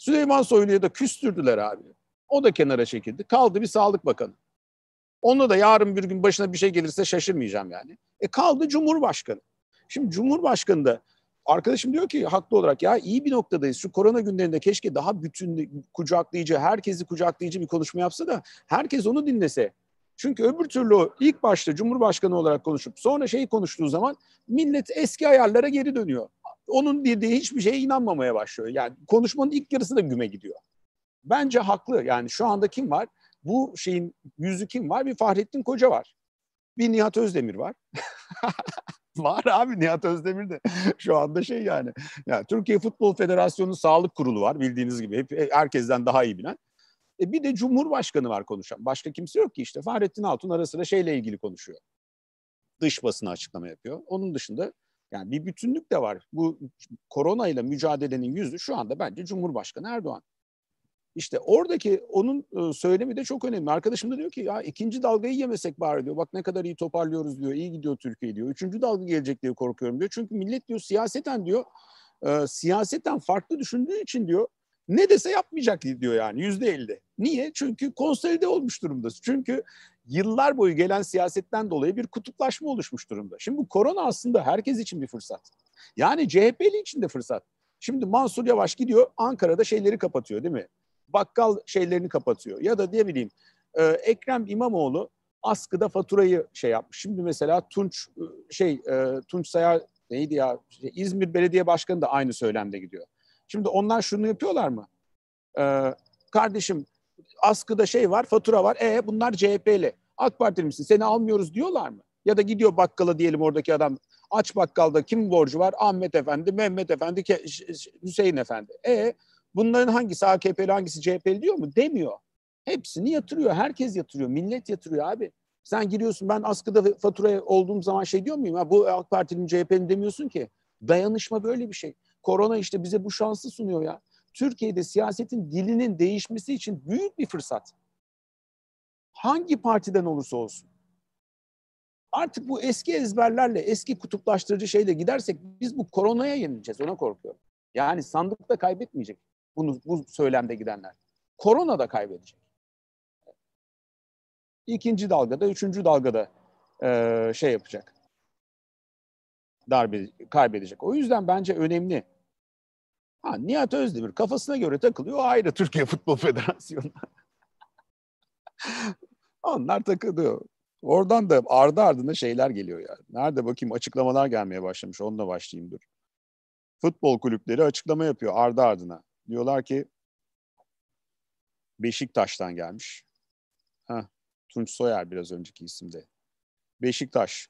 Süleyman Soylu'ya da küstürdüler abi. O da kenara çekildi. Kaldı bir sağlık bakanı. Onu da yarın bir gün başına bir şey gelirse şaşırmayacağım yani. E kaldı Cumhurbaşkanı. Şimdi Cumhurbaşkanı da arkadaşım diyor ki haklı olarak ya iyi bir noktadayız. Şu korona günlerinde keşke daha bütün kucaklayıcı, herkesi kucaklayıcı bir konuşma yapsa da herkes onu dinlese. Çünkü öbür türlü ilk başta Cumhurbaşkanı olarak konuşup sonra şey konuştuğu zaman millet eski ayarlara geri dönüyor onun dediği hiçbir şeye inanmamaya başlıyor. Yani konuşmanın ilk yarısı da güme gidiyor. Bence haklı. Yani şu anda kim var? Bu şeyin yüzü kim var? Bir Fahrettin Koca var. Bir Nihat Özdemir var. var abi Nihat Özdemir de şu anda şey yani. yani Türkiye Futbol Federasyonu Sağlık Kurulu var bildiğiniz gibi. Hep, e, herkesten daha iyi bilen. E bir de Cumhurbaşkanı var konuşan. Başka kimse yok ki işte. Fahrettin Altun ara sıra şeyle ilgili konuşuyor. Dış basına açıklama yapıyor. Onun dışında yani bir bütünlük de var. Bu korona ile mücadelenin yüzü şu anda bence Cumhurbaşkanı Erdoğan. İşte oradaki onun e, söylemi de çok önemli. Arkadaşım da diyor ki ya ikinci dalgayı yemesek bari diyor. Bak ne kadar iyi toparlıyoruz diyor. İyi gidiyor Türkiye diyor. Üçüncü dalga gelecek diye korkuyorum diyor. Çünkü millet diyor siyaseten diyor e, siyaseten farklı düşündüğü için diyor ne dese yapmayacak diyor yani yüzde elli. Niye? Çünkü konsolide olmuş durumda. Çünkü yıllar boyu gelen siyasetten dolayı bir kutuplaşma oluşmuş durumda. Şimdi bu korona aslında herkes için bir fırsat. Yani CHP'li için de fırsat. Şimdi Mansur Yavaş gidiyor Ankara'da şeyleri kapatıyor değil mi? Bakkal şeylerini kapatıyor. Ya da ne bileyim e, Ekrem İmamoğlu askıda faturayı şey yapmış. Şimdi mesela Tunç e, şey e, Tunç Sayar neydi ya İzmir Belediye Başkanı da aynı söylemde gidiyor. Şimdi onlar şunu yapıyorlar mı? Ee, kardeşim askıda şey var, fatura var. Ee, bunlar CHP'li. AK Partili misin? Seni almıyoruz diyorlar mı? Ya da gidiyor bakkala diyelim oradaki adam. Aç bakkalda kim borcu var? Ahmet Efendi, Mehmet Efendi, Hüseyin Efendi. E bunların hangisi AKP'li, hangisi CHP'li diyor mu? Demiyor. Hepsini yatırıyor. Herkes yatırıyor. Millet yatırıyor abi. Sen giriyorsun ben askıda fatura olduğum zaman şey diyor muyum? Ha, bu AK Parti'nin CHP'li demiyorsun ki. Dayanışma böyle bir şey. Korona işte bize bu şansı sunuyor ya. Türkiye'de siyasetin dilinin değişmesi için büyük bir fırsat. Hangi partiden olursa olsun. Artık bu eski ezberlerle, eski kutuplaştırıcı şeyle gidersek biz bu koronaya yenileceğiz. Ona korkuyorum. Yani sandıkta kaybetmeyecek bunu bu söylemde gidenler. Korona da kaybedecek. İkinci dalgada, üçüncü dalgada e, şey yapacak darbe kaybedecek. O yüzden bence önemli. Ha, Nihat Özdemir kafasına göre takılıyor. Ayrı Türkiye Futbol Federasyonu. Onlar takılıyor. Oradan da ardı ardına şeyler geliyor yani. Nerede bakayım açıklamalar gelmeye başlamış. Onunla başlayayım dur. Futbol kulüpleri açıklama yapıyor ardı ardına. Diyorlar ki Beşiktaş'tan gelmiş. Heh, Tunç Soyer biraz önceki isimde. Beşiktaş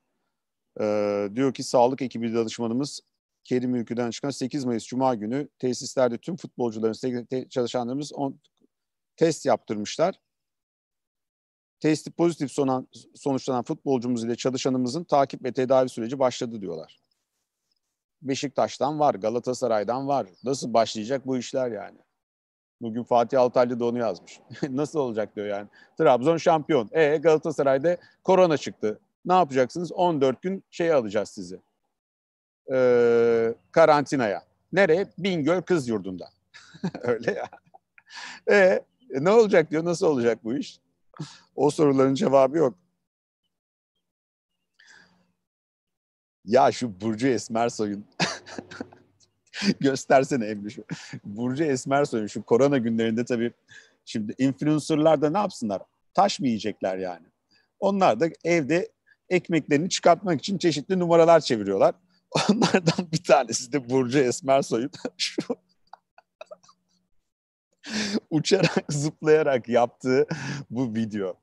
ee, diyor ki sağlık ekibi danışmanımız Kerim Ülkü'den çıkan 8 Mayıs Cuma günü tesislerde tüm futbolcuların çalışanlarımız on, test yaptırmışlar. Testi pozitif sonan, sonuçlanan futbolcumuz ile çalışanımızın takip ve tedavi süreci başladı diyorlar. Beşiktaş'tan var, Galatasaray'dan var. Nasıl başlayacak bu işler yani? Bugün Fatih Altaylı da onu yazmış. Nasıl olacak diyor yani. Trabzon şampiyon. E Galatasaray'da korona çıktı ne yapacaksınız? 14 gün şey alacağız sizi. Ee, karantinaya. Nereye? Bingöl Kız Yurdu'nda. Öyle ya. E, ne olacak diyor, nasıl olacak bu iş? o soruların cevabı yok. Ya şu Burcu Esmersoy'un göstersene Emre şu. Burcu Esmersoy'un şu korona günlerinde tabii şimdi influencerlar da ne yapsınlar? Taş mı yiyecekler yani? Onlar da evde ekmeklerini çıkartmak için çeşitli numaralar çeviriyorlar. Onlardan bir tanesi de Burcu Esmer soyup şu uçarak zıplayarak yaptığı bu video.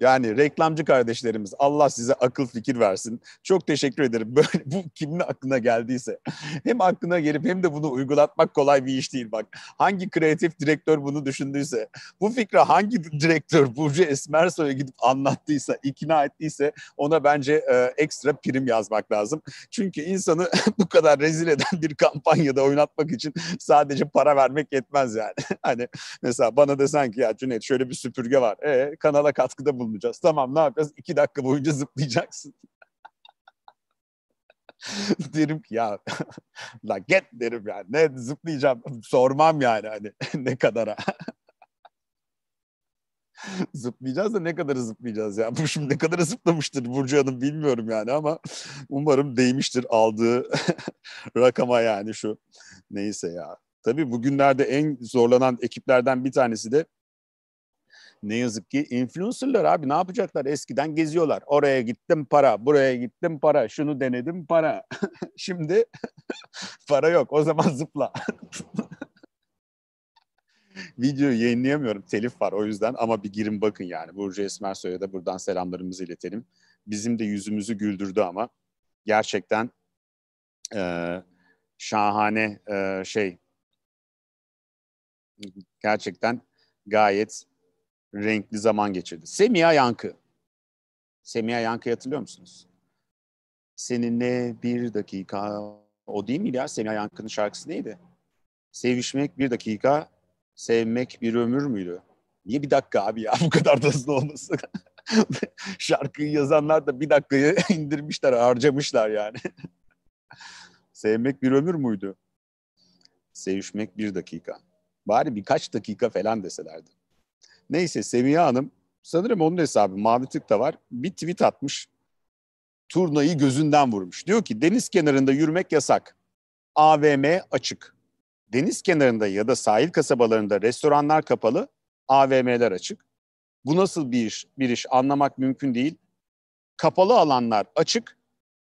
Yani reklamcı kardeşlerimiz Allah size akıl fikir versin. Çok teşekkür ederim. Böyle bu kimin aklına geldiyse. Hem aklına gelip hem de bunu uygulatmak kolay bir iş değil bak. Hangi kreatif direktör bunu düşündüyse, bu fikre hangi direktör Burcu Esmersoy'a gidip anlattıysa, ikna ettiyse ona bence e, ekstra prim yazmak lazım. Çünkü insanı bu kadar rezil eden bir kampanyada oynatmak için sadece para vermek yetmez yani. hani Mesela bana desen ki ya Cüneyt şöyle bir süpürge var. E, kanala katkıda bulunacağız. Tamam ne yapacağız? İki dakika boyunca zıplayacaksın. derim ki ya la get derim yani ne zıplayacağım sormam yani hani ne kadara zıplayacağız da ne kadar zıplayacağız ya. Bu şimdi ne kadar zıplamıştır Burcu Hanım bilmiyorum yani ama umarım değmiştir aldığı rakama yani şu. Neyse ya Tabii bugünlerde en zorlanan ekiplerden bir tanesi de ne yazık ki influencerlar abi ne yapacaklar? Eskiden geziyorlar. Oraya gittim para, buraya gittim para, şunu denedim para. Şimdi para yok. O zaman zıpla. Videoyu yayınlayamıyorum. Telif var o yüzden ama bir girin bakın yani. Burcu Esmersoy'a da buradan selamlarımızı iletelim. Bizim de yüzümüzü güldürdü ama gerçekten e, şahane e, şey gerçekten gayet renkli zaman geçirdi. Semiha Yankı. Semiha Yankı hatırlıyor musunuz? Seninle bir dakika. O değil mi ya? Semiha Yankı'nın şarkısı neydi? Sevişmek bir dakika, sevmek bir ömür müydü? Niye bir dakika abi ya bu kadar da hızlı olması? Şarkıyı yazanlar da bir dakikayı indirmişler, harcamışlar yani. sevmek bir ömür müydü? Sevişmek bir dakika. Bari birkaç dakika falan deselerdi. Neyse Semiye Hanım sanırım onun hesabı mavi tık da var. Bir tweet atmış. Turnayı gözünden vurmuş. Diyor ki deniz kenarında yürümek yasak. AVM açık. Deniz kenarında ya da sahil kasabalarında restoranlar kapalı, AVM'ler açık. Bu nasıl bir iş, bir iş anlamak mümkün değil. Kapalı alanlar açık,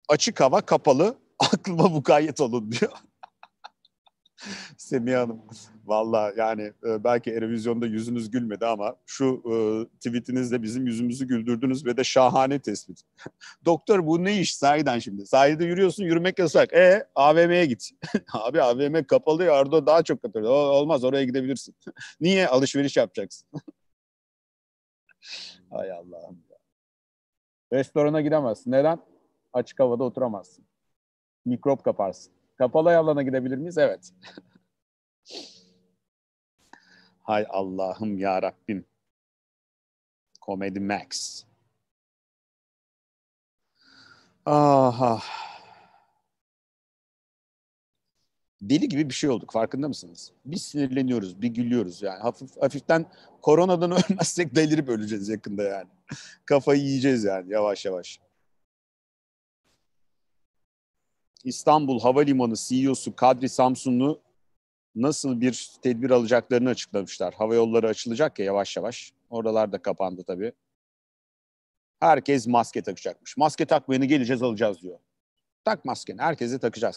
açık hava kapalı, aklıma bu mukayyet olun diyor. Semiha Hanım. Valla yani e, belki Erevizyon'da yüzünüz gülmedi ama şu e, tweetinizle bizim yüzümüzü güldürdünüz ve de şahane tespit. Doktor bu ne iş sahiden şimdi? Sahilde yürüyorsun yürümek yasak. E AVM'ye git. Abi AVM kapalı ya orada daha çok kapalı. O, olmaz oraya gidebilirsin. Niye? Alışveriş yapacaksın. Hay Allah'ım Restorana gidemezsin. Neden? Açık havada oturamazsın. Mikrop kaparsın. Kapalı alana gidebilir miyiz? Evet. Hay Allah'ım ya Rabbim. Comedy Max. Aha. Ah. Deli gibi bir şey olduk farkında mısınız? Biz sinirleniyoruz, bir gülüyoruz yani. Hafif, hafiften koronadan ölmezsek delirip öleceğiz yakında yani. Kafayı yiyeceğiz yani yavaş yavaş. İstanbul Havalimanı CEO'su Kadri Samsunlu nasıl bir tedbir alacaklarını açıklamışlar. Hava yolları açılacak ya yavaş yavaş. Oralar da kapandı tabii. Herkes maske takacakmış. Maske takmayanı geleceğiz alacağız diyor. Tak maskeni. Herkese takacağız.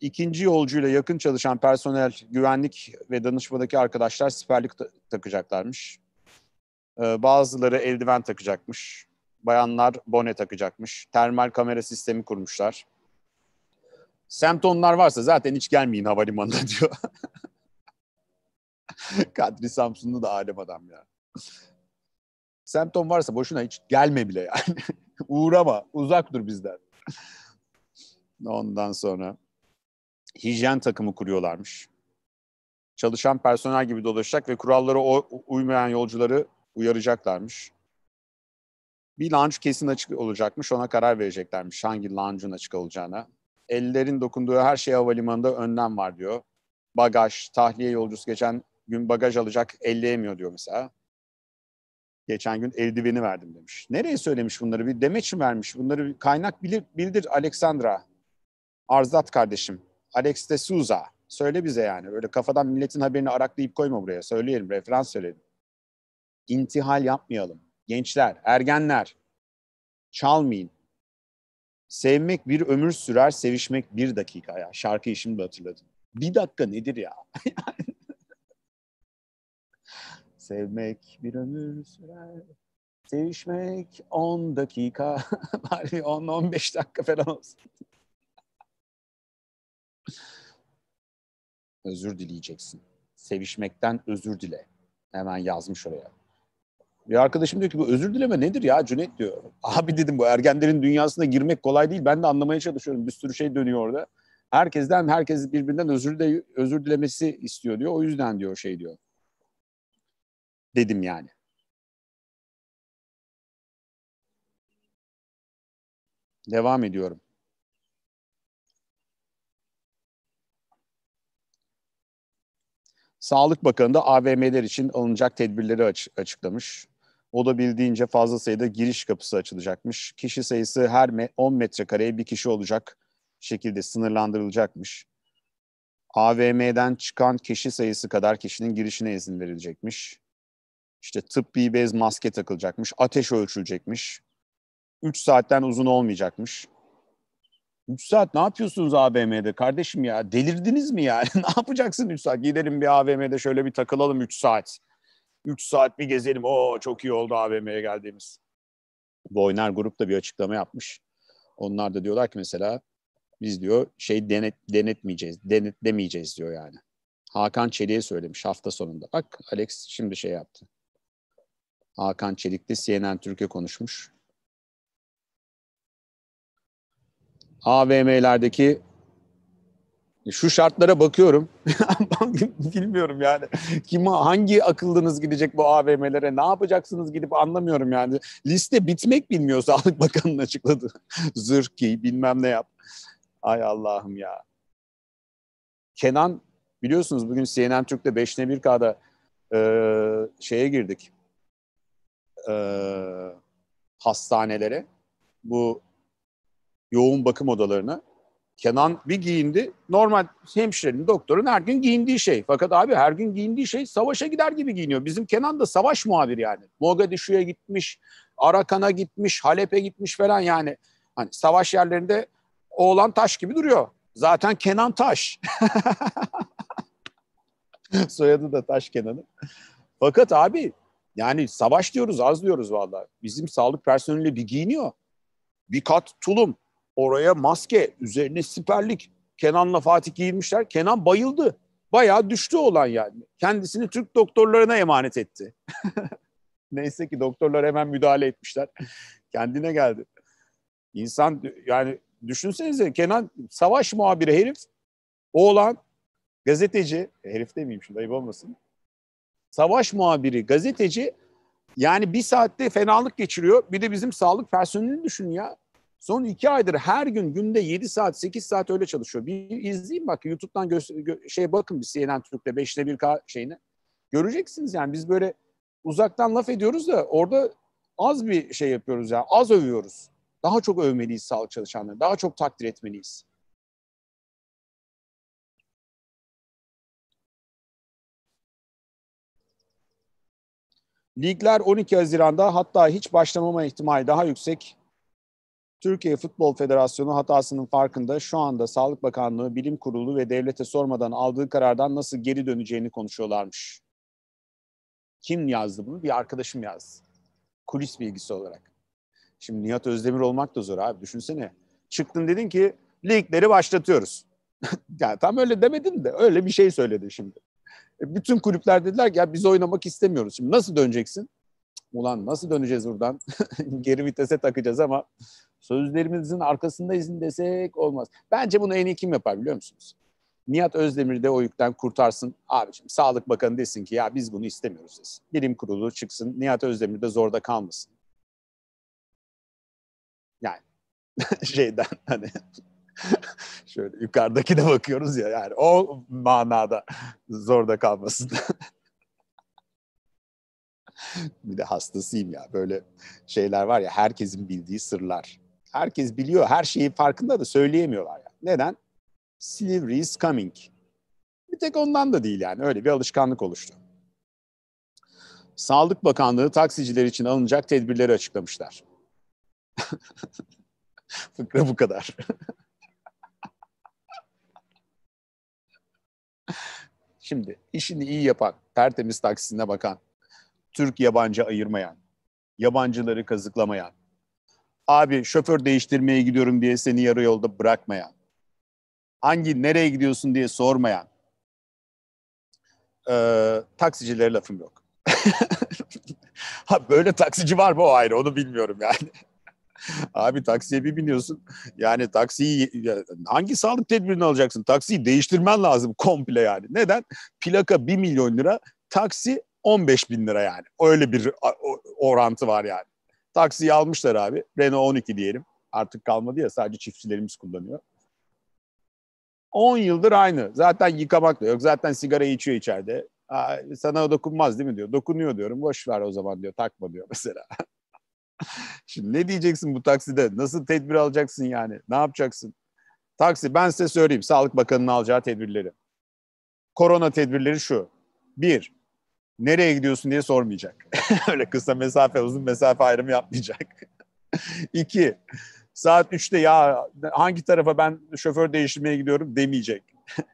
İkinci yolcuyla yakın çalışan personel, güvenlik ve danışmadaki arkadaşlar siperlik takacaklarmış. Ee, bazıları eldiven takacakmış. Bayanlar bone takacakmış. Termal kamera sistemi kurmuşlar. Semptomlar varsa zaten hiç gelmeyin havalimanına diyor. Kadri Samsun'da da alem adam ya. Semptom varsa boşuna hiç gelme bile yani. Uğrama, uzak dur bizden. Ondan sonra hijyen takımı kuruyorlarmış. Çalışan personel gibi dolaşacak ve kurallara uymayan yolcuları uyaracaklarmış. Bir lounge kesin açık olacakmış. Ona karar vereceklermiş hangi lounge'un açık olacağına ellerin dokunduğu her şey havalimanında önlem var diyor. Bagaj, tahliye yolcusu geçen gün bagaj alacak elleyemiyor diyor mesela. Geçen gün eldiveni verdim demiş. Nereye söylemiş bunları? Bir demeç mi vermiş? Bunları bir kaynak bilir, bildir Alexandra. Arzat kardeşim. Alex de Souza. Söyle bize yani. Öyle kafadan milletin haberini araklayıp koyma buraya. Söyleyelim, referans verelim. İntihal yapmayalım. Gençler, ergenler. Çalmayın. Sevmek bir ömür sürer, sevişmek bir dakika ya. Şarkıyı şimdi hatırladım. Bir dakika nedir ya? Sevmek bir ömür sürer, sevişmek 10 dakika. Bari 10-15 dakika falan olsun. özür dileyeceksin. Sevişmekten özür dile. Hemen yazmış oraya. Bir arkadaşım diyor ki bu özür dileme nedir ya Cüneyt diyor. Abi dedim bu ergenlerin dünyasına girmek kolay değil. Ben de anlamaya çalışıyorum. Bir sürü şey dönüyor orada. Herkesten herkes birbirinden özür de, özür dilemesi istiyor diyor. O yüzden diyor şey diyor. Dedim yani. Devam ediyorum. Sağlık Bakanı da AVM'ler için alınacak tedbirleri açıklamış olabildiğince fazla sayıda giriş kapısı açılacakmış. Kişi sayısı her 10 metrekareye bir kişi olacak şekilde sınırlandırılacakmış. AVM'den çıkan kişi sayısı kadar kişinin girişine izin verilecekmiş. İşte tıbbi bez maske takılacakmış. Ateş ölçülecekmiş. 3 saatten uzun olmayacakmış. 3 saat ne yapıyorsunuz AVM'de kardeşim ya? Delirdiniz mi yani? ne yapacaksın 3 saat? Gidelim bir AVM'de şöyle bir takılalım 3 saat. 3 saat bir gezelim. Oo çok iyi oldu AVM'ye geldiğimiz. Bu Boyner Grup da bir açıklama yapmış. Onlar da diyorlar ki mesela biz diyor şey denet, denetmeyeceğiz, denetlemeyeceğiz diyor yani. Hakan Çelik'e söylemiş hafta sonunda. Bak Alex şimdi şey yaptı. Hakan Çelik de CNN Türkiye konuşmuş. AVM'lerdeki şu şartlara bakıyorum. Bilmiyorum yani. Kim hangi akıldınız gidecek bu AVM'lere? Ne yapacaksınız gidip anlamıyorum yani. Liste bitmek bilmiyor Sağlık Bakanı'nın açıkladı. Zırh giy, bilmem ne yap. Ay Allah'ım ya. Kenan biliyorsunuz bugün CNN Türk'te 5 ne 1K'da e, şeye girdik. E, hastanelere. Bu yoğun bakım odalarına Kenan bir giyindi. Normal hemşirenin, doktorun her gün giyindiği şey. Fakat abi her gün giyindiği şey savaşa gider gibi giyiniyor. Bizim Kenan da savaş muhabiri yani. Mogadishu'ya gitmiş, Arakan'a gitmiş, Halep'e gitmiş falan yani. Hani savaş yerlerinde oğlan taş gibi duruyor. Zaten Kenan Taş. Soyadı da Taş Kenan'ı. Fakat abi yani savaş diyoruz az diyoruz vallahi Bizim sağlık personeli bir giyiniyor. Bir kat tulum, Oraya maske, üzerine siperlik. Kenan'la Fatih giymişler. Kenan bayıldı. Bayağı düştü olan yani. Kendisini Türk doktorlarına emanet etti. Neyse ki doktorlar hemen müdahale etmişler. Kendine geldi. İnsan yani düşünsenize Kenan savaş muhabiri herif. Oğlan gazeteci. Herif demeyeyim şimdi ayıp olmasın. Savaş muhabiri gazeteci yani bir saatte fenalık geçiriyor. Bir de bizim sağlık personelini düşün ya. Son iki aydır her gün günde 7 saat 8 saat öyle çalışıyor. Bir izleyin bak YouTube'dan gö- gö- şey bakın bir CNN Türk'te 5'te 1K şeyine. Göreceksiniz yani biz böyle uzaktan laf ediyoruz da orada az bir şey yapıyoruz ya. Yani, az övüyoruz. Daha çok övmeliyiz sağlık çalışanları. Daha çok takdir etmeliyiz. Ligler 12 Haziran'da hatta hiç başlamama ihtimali daha yüksek. Türkiye Futbol Federasyonu hatasının farkında şu anda Sağlık Bakanlığı, Bilim Kurulu ve devlete sormadan aldığı karardan nasıl geri döneceğini konuşuyorlarmış. Kim yazdı bunu? Bir arkadaşım yazdı. Kulis bilgisi olarak. Şimdi Nihat Özdemir olmak da zor abi düşünsene. Çıktın dedin ki ligleri başlatıyoruz. ya tam öyle demedin de öyle bir şey söyledi şimdi. E, bütün kulüpler dediler ki ya biz oynamak istemiyoruz. Şimdi nasıl döneceksin? Ulan nasıl döneceğiz buradan? Geri vitese takacağız ama Sözlerimizin arkasındayız desek olmaz. Bence bunu en iyi kim yapar biliyor musunuz? Nihat Özdemir de o yükten kurtarsın. abiciğim. Sağlık Bakanı desin ki ya biz bunu istemiyoruz desin. Bilim kurulu çıksın. Nihat Özdemir de zorda kalmasın. Yani şeyden hani şöyle yukarıdaki de bakıyoruz ya yani o manada zorda kalmasın. bir de hastasıyım ya böyle şeyler var ya herkesin bildiği sırlar herkes biliyor, her şeyi farkında da söyleyemiyorlar. Yani. Neden? Slavery is coming. Bir tek ondan da değil yani öyle bir alışkanlık oluştu. Sağlık Bakanlığı taksiciler için alınacak tedbirleri açıklamışlar. Fıkra bu kadar. Şimdi işini iyi yapan, tertemiz taksisine bakan, Türk yabancı ayırmayan, yabancıları kazıklamayan, abi şoför değiştirmeye gidiyorum diye seni yarı yolda bırakmayan, hangi nereye gidiyorsun diye sormayan e, taksicilere lafım yok. ha böyle taksici var mı o ayrı onu bilmiyorum yani. Abi taksiye bir biniyorsun. Yani taksiyi hangi sağlık tedbirini alacaksın? Taksiyi değiştirmen lazım komple yani. Neden? Plaka 1 milyon lira, taksi 15 bin lira yani. Öyle bir orantı var yani. Taksiyi almışlar abi. Renault 12 diyelim. Artık kalmadı ya sadece çiftçilerimiz kullanıyor. 10 yıldır aynı. Zaten yıkamak da yok. Zaten sigara içiyor içeride. Sana o dokunmaz değil mi diyor. Dokunuyor diyorum. Boş ver o zaman diyor. Takma diyor mesela. Şimdi ne diyeceksin bu takside? Nasıl tedbir alacaksın yani? Ne yapacaksın? Taksi ben size söyleyeyim. Sağlık Bakanı'nın alacağı tedbirleri. Korona tedbirleri şu. Bir, nereye gidiyorsun diye sormayacak. Öyle kısa mesafe, uzun mesafe ayrımı yapmayacak. İki, saat üçte ya hangi tarafa ben şoför değiştirmeye gidiyorum demeyecek.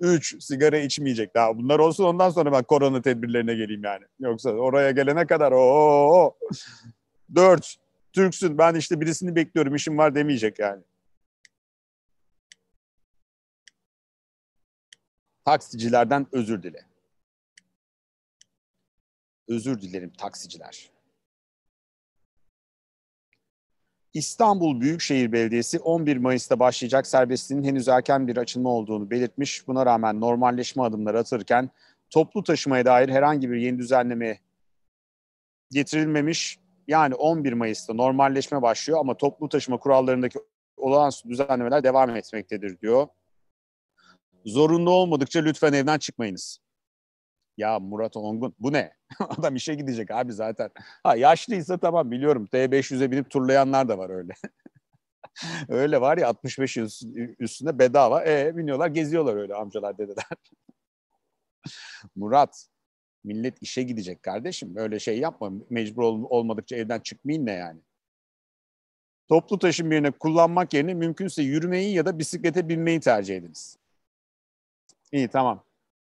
Üç, sigara içmeyecek. Daha bunlar olsun ondan sonra ben korona tedbirlerine geleyim yani. Yoksa oraya gelene kadar o. Dört, Türksün ben işte birisini bekliyorum işim var demeyecek yani. Taksicilerden özür dile. Özür dilerim taksiciler. İstanbul Büyükşehir Belediyesi 11 Mayıs'ta başlayacak serbestliğin henüz erken bir açılma olduğunu belirtmiş. Buna rağmen normalleşme adımları atırken toplu taşımaya dair herhangi bir yeni düzenleme getirilmemiş. Yani 11 Mayıs'ta normalleşme başlıyor ama toplu taşıma kurallarındaki olağanüstü düzenlemeler devam etmektedir diyor. Zorunlu olmadıkça lütfen evden çıkmayınız. Ya Murat Ongun bu ne? Adam işe gidecek abi zaten. Ha yaşlıysa tamam biliyorum. T500'e binip turlayanlar da var öyle. öyle var ya 65 üstünde bedava. E biniyorlar geziyorlar öyle amcalar dedeler. Murat millet işe gidecek kardeşim. Böyle şey yapma. Mecbur ol, olmadıkça evden çıkmayın ne yani. Toplu taşım yerine kullanmak yerine mümkünse yürümeyi ya da bisiklete binmeyi tercih ediniz. İyi tamam.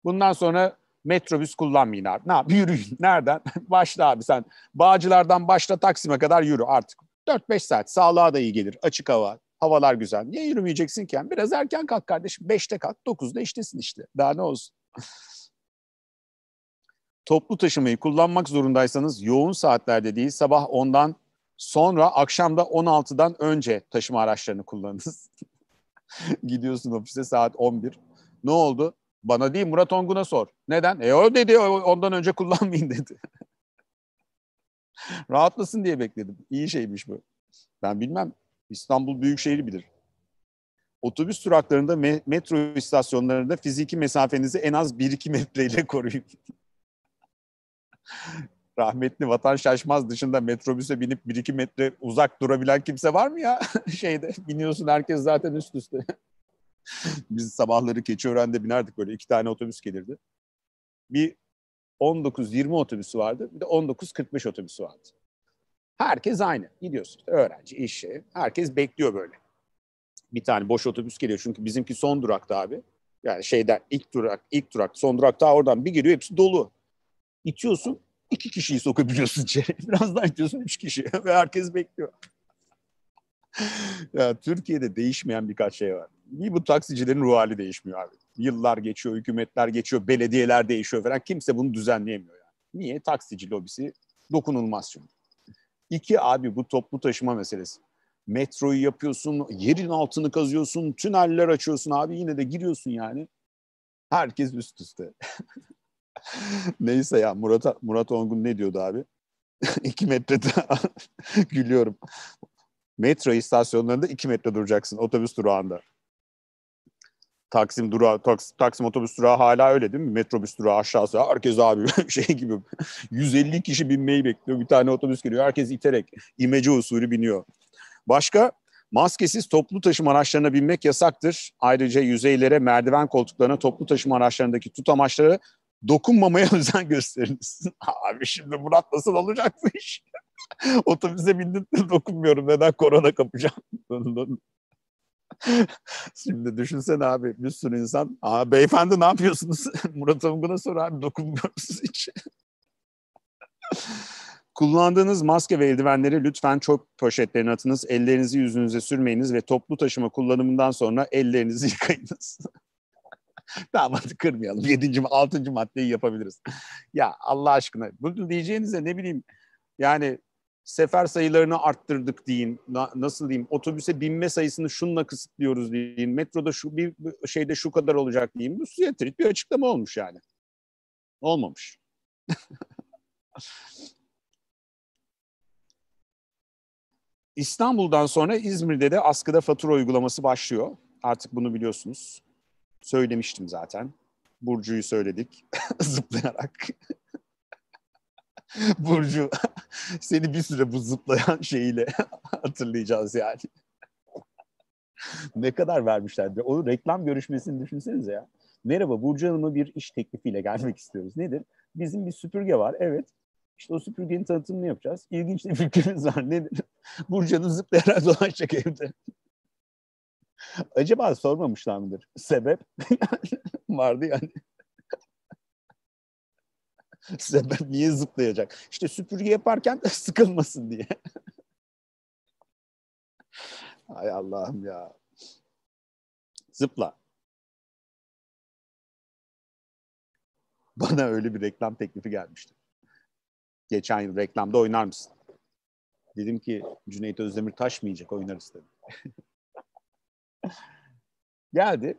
Bundan sonra Metrobüs kullanmayın abi. Ne yap? Yürüyün. Nereden? Başla abi sen. Bağcılardan başla Taksim'e kadar yürü artık. 4-5 saat. Sağlığa da iyi gelir. Açık hava. Havalar güzel. Niye yürümeyeceksin ki? biraz erken kalk kardeşim. 5'te kalk. 9'da iştesin işte. Daha ne olsun? Toplu taşımayı kullanmak zorundaysanız yoğun saatlerde değil sabah 10'dan sonra akşam da 16'dan önce taşıma araçlarını kullanınız. Gidiyorsun ofise saat 11. Ne oldu? Bana değil Murat Ongun'a sor. Neden? E o dedi ondan önce kullanmayın dedi. Rahatlasın diye bekledim. İyi şeymiş bu. Ben bilmem. İstanbul Büyükşehir bilir. Otobüs duraklarında me- metro istasyonlarında fiziki mesafenizi en az 1-2 metreyle koruyun. Rahmetli Vatan Şaşmaz dışında metrobüse binip 1-2 metre uzak durabilen kimse var mı ya? Şeyde biniyorsun herkes zaten üst üste. Biz sabahları Keçiören'de binerdik böyle iki tane otobüs gelirdi. Bir 19-20 otobüsü vardı bir de 19-45 otobüsü vardı. Herkes aynı. Gidiyorsun işte öğrenci, işi. Herkes bekliyor böyle. Bir tane boş otobüs geliyor çünkü bizimki son durakta abi. Yani şeyden ilk durak, ilk durak, son durakta oradan bir giriyor hepsi dolu. İtiyorsun iki kişiyi sokabiliyorsun içeri. Biraz daha itiyorsun üç kişi ve herkes bekliyor ya Türkiye'de değişmeyen birkaç şey var. Bir bu taksicilerin ruh hali değişmiyor abi. Yıllar geçiyor, hükümetler geçiyor, belediyeler değişiyor falan. Kimse bunu düzenleyemiyor yani. Niye? Taksici lobisi dokunulmaz şimdi. İki abi bu toplu taşıma meselesi. Metroyu yapıyorsun, yerin altını kazıyorsun, tüneller açıyorsun abi yine de giriyorsun yani. Herkes üst üste. Neyse ya Murat Murat Ongun ne diyordu abi? İki metrede gülüyorum metro istasyonlarında 2 metre duracaksın otobüs durağında. Taksim durağı, taks, Taksim otobüs durağı hala öyle değil mi? Metrobüs durağı aşağısı. Herkes abi şey gibi 150 kişi binmeyi bekliyor. Bir tane otobüs geliyor. Herkes iterek imece usulü biniyor. Başka maskesiz toplu taşıma araçlarına binmek yasaktır. Ayrıca yüzeylere, merdiven koltuklarına, toplu taşıma araçlarındaki tut amaçları dokunmamaya özen gösteriniz. abi şimdi Murat nasıl olacakmış? Otobüse bindim dokunmuyorum. Neden korona kapacağım? Şimdi düşünsene abi bir sürü insan. Aa, beyefendi ne yapıyorsunuz? Murat Ongun'a sor abi dokunmuyoruz hiç. Kullandığınız maske ve eldivenleri lütfen çöp poşetlerine atınız. Ellerinizi yüzünüze sürmeyiniz ve toplu taşıma kullanımından sonra ellerinizi yıkayınız. tamam hadi kırmayalım. Yedinci, altıncı maddeyi yapabiliriz. ya Allah aşkına bunu diyeceğinize ne bileyim yani sefer sayılarını arttırdık deyin. Na, nasıl diyeyim? Otobüse binme sayısını şunla kısıtlıyoruz deyin. Metroda şu bir şeyde şu kadar olacak deyin. Bu siyatrip bir açıklama olmuş yani. Olmamış. İstanbul'dan sonra İzmir'de de askıda fatura uygulaması başlıyor. Artık bunu biliyorsunuz. Söylemiştim zaten. Burcu'yu söyledik zıplayarak. Burcu seni bir süre bu zıplayan şeyiyle hatırlayacağız yani. ne kadar vermişlerdi. O reklam görüşmesini düşünsenize ya. Merhaba Burcu Hanım'a bir iş teklifiyle gelmek istiyoruz. Nedir? Bizim bir süpürge var. Evet. İşte o süpürgenin tanıtımını yapacağız. İlginç bir fikrimiz var. Nedir? Burcu Hanım zıplayarak dolaşacak evde. Acaba sormamışlar mıdır? Sebep vardı yani. Sebep niye zıplayacak? İşte süpürge yaparken sıkılmasın diye. Hay Allah'ım ya. Zıpla. Bana öyle bir reklam teklifi gelmişti. Geçen yıl reklamda oynar mısın? Dedim ki Cüneyt Özdemir taşmayacak oynarız dedim. Geldi.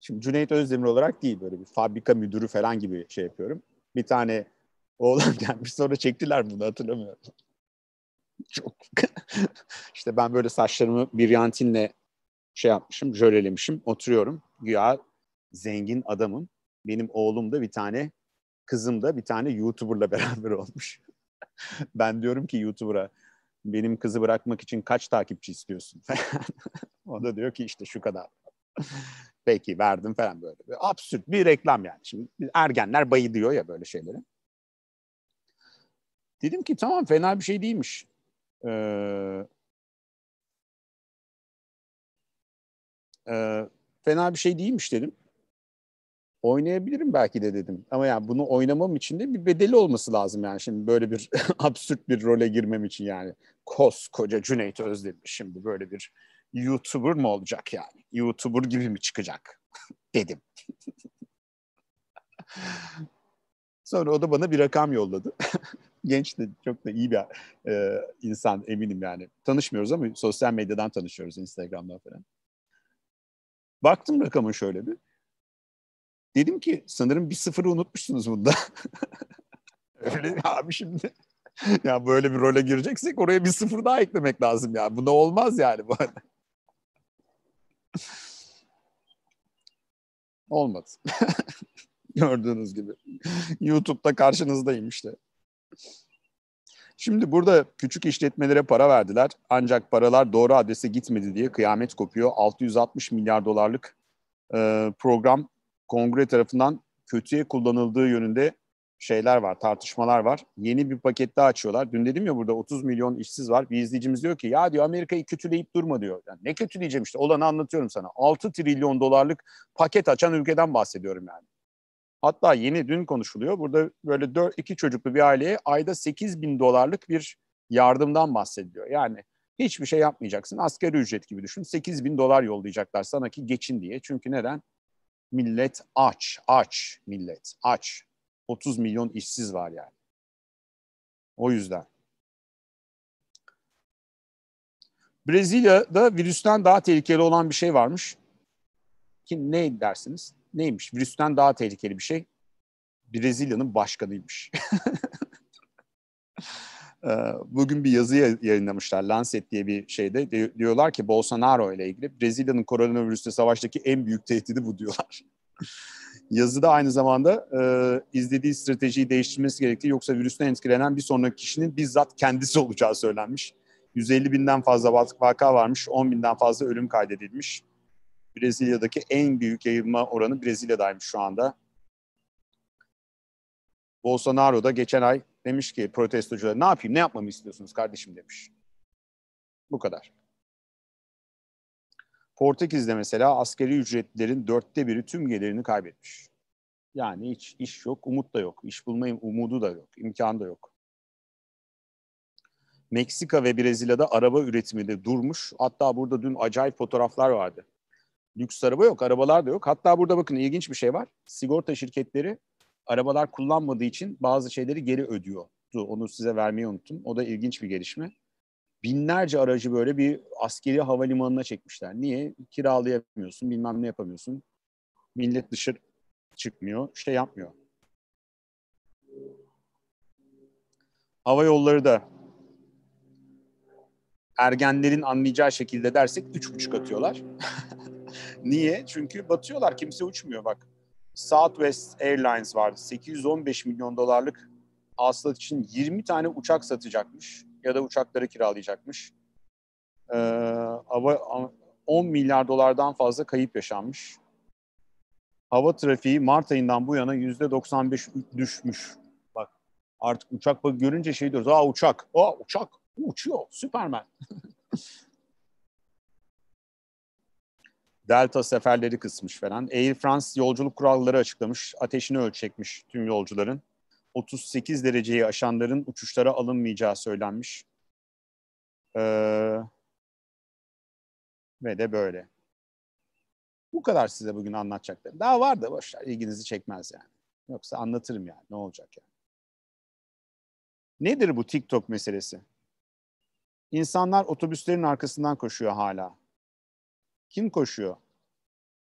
Şimdi Cüneyt Özdemir olarak değil böyle bir fabrika müdürü falan gibi şey yapıyorum bir tane oğlan gelmiş sonra çektiler bunu hatırlamıyorum. Çok işte ben böyle saçlarımı biryantinle şey yapmışım, jölelemişim, oturuyorum. Güya zengin adamım. Benim oğlum da bir tane, kızım da bir tane YouTuber'la beraber olmuş. ben diyorum ki YouTuber'a benim kızı bırakmak için kaç takipçi istiyorsun? o da diyor ki işte şu kadar. Peki verdim falan böyle. böyle absürt bir reklam yani. Şimdi ergenler bayı ya böyle şeyleri. Dedim ki tamam fena bir şey değilmiş. Ee, e, fena bir şey değilmiş dedim. Oynayabilirim belki de dedim. Ama yani bunu oynamam için de bir bedeli olması lazım yani. Şimdi böyle bir absürt bir role girmem için yani. Koskoca Cüneyt Özdemir şimdi böyle bir YouTuber mı olacak yani? YouTuber gibi mi çıkacak? Dedim. Sonra o da bana bir rakam yolladı. Genç de çok da iyi bir e, insan eminim yani. Tanışmıyoruz ama sosyal medyadan tanışıyoruz Instagram'da falan. Baktım rakamın şöyle bir. Dedim ki sanırım bir sıfırı unutmuşsunuz bunda. Öyle abi şimdi. ya böyle bir role gireceksek oraya bir sıfır daha eklemek lazım ya. Bu ne olmaz yani bu arada. Olmadı. Gördüğünüz gibi. YouTube'da karşınızdayım işte. Şimdi burada küçük işletmelere para verdiler ancak paralar doğru adrese gitmedi diye kıyamet kopuyor. 660 milyar dolarlık e, program kongre tarafından kötüye kullanıldığı yönünde şeyler var, tartışmalar var. Yeni bir paket daha açıyorlar. Dün dedim ya burada 30 milyon işsiz var. Bir izleyicimiz diyor ki ya diyor Amerika'yı kötüleyip durma diyor. Yani ne kötüleyeceğim işte olanı anlatıyorum sana. 6 trilyon dolarlık paket açan ülkeden bahsediyorum yani. Hatta yeni dün konuşuluyor. Burada böyle 4, iki çocuklu bir aileye ayda 8 bin dolarlık bir yardımdan bahsediliyor. Yani hiçbir şey yapmayacaksın. Asgari ücret gibi düşün. 8 bin dolar yollayacaklar sana ki geçin diye. Çünkü neden? Millet aç, aç millet, aç. 30 milyon işsiz var yani. O yüzden. Brezilya'da virüsten daha tehlikeli olan bir şey varmış. Ki ne dersiniz? Neymiş? Virüsten daha tehlikeli bir şey. Brezilya'nın başkanıymış. Ee, bugün bir yazı yayınlamışlar Lancet diye bir şeyde. Diyorlar ki Bolsonaro ile ilgili Brezilya'nın koronavirüsle savaştaki en büyük tehdidi bu diyorlar. Yazıda aynı zamanda e, izlediği stratejiyi değiştirmesi gerektiği yoksa virüsten etkilenen bir sonraki kişinin bizzat kendisi olacağı söylenmiş. 150 binden fazla vaka varmış, 10 binden fazla ölüm kaydedilmiş. Brezilya'daki en büyük yayılma oranı Brezilya'daymış şu anda. Bolsonaro da geçen ay demiş ki protestoculara ne yapayım, ne yapmamı istiyorsunuz kardeşim demiş. Bu kadar. Portekiz'de mesela askeri ücretlilerin dörtte biri tüm gelirini kaybetmiş. Yani hiç iş yok, umut da yok. İş bulmayın umudu da yok, imkan da yok. Meksika ve Brezilya'da araba üretimi de durmuş. Hatta burada dün acayip fotoğraflar vardı. Lüks araba yok, arabalar da yok. Hatta burada bakın ilginç bir şey var. Sigorta şirketleri arabalar kullanmadığı için bazı şeyleri geri ödüyordu. Onu size vermeyi unuttum. O da ilginç bir gelişme binlerce aracı böyle bir askeri havalimanına çekmişler. Niye? Kiralayamıyorsun, bilmem ne yapamıyorsun. Millet dışarı çıkmıyor, işte yapmıyor. Hava yolları da ergenlerin anlayacağı şekilde dersek üç buçuk atıyorlar. Niye? Çünkü batıyorlar, kimse uçmuyor bak. Southwest Airlines vardı. 815 milyon dolarlık hasılat için 20 tane uçak satacakmış ya da uçakları kiralayacakmış. Ee, hava 10 milyar dolardan fazla kayıp yaşanmış. Hava trafiği Mart ayından bu yana yüzde %95 düşmüş. Bak artık uçak bak görünce şey diyoruz. Aa uçak. Aa uçak. Uçuyor. Süpermen. Delta seferleri kısmış falan. Air France yolculuk kuralları açıklamış. Ateşini ölçecekmiş tüm yolcuların. 38 dereceyi aşanların uçuşlara alınmayacağı söylenmiş. Ee, ve de böyle. Bu kadar size bugün anlatacaklarım. Daha var da boşver ilginizi çekmez yani. Yoksa anlatırım yani ne olacak yani. Nedir bu TikTok meselesi? İnsanlar otobüslerin arkasından koşuyor hala. Kim koşuyor?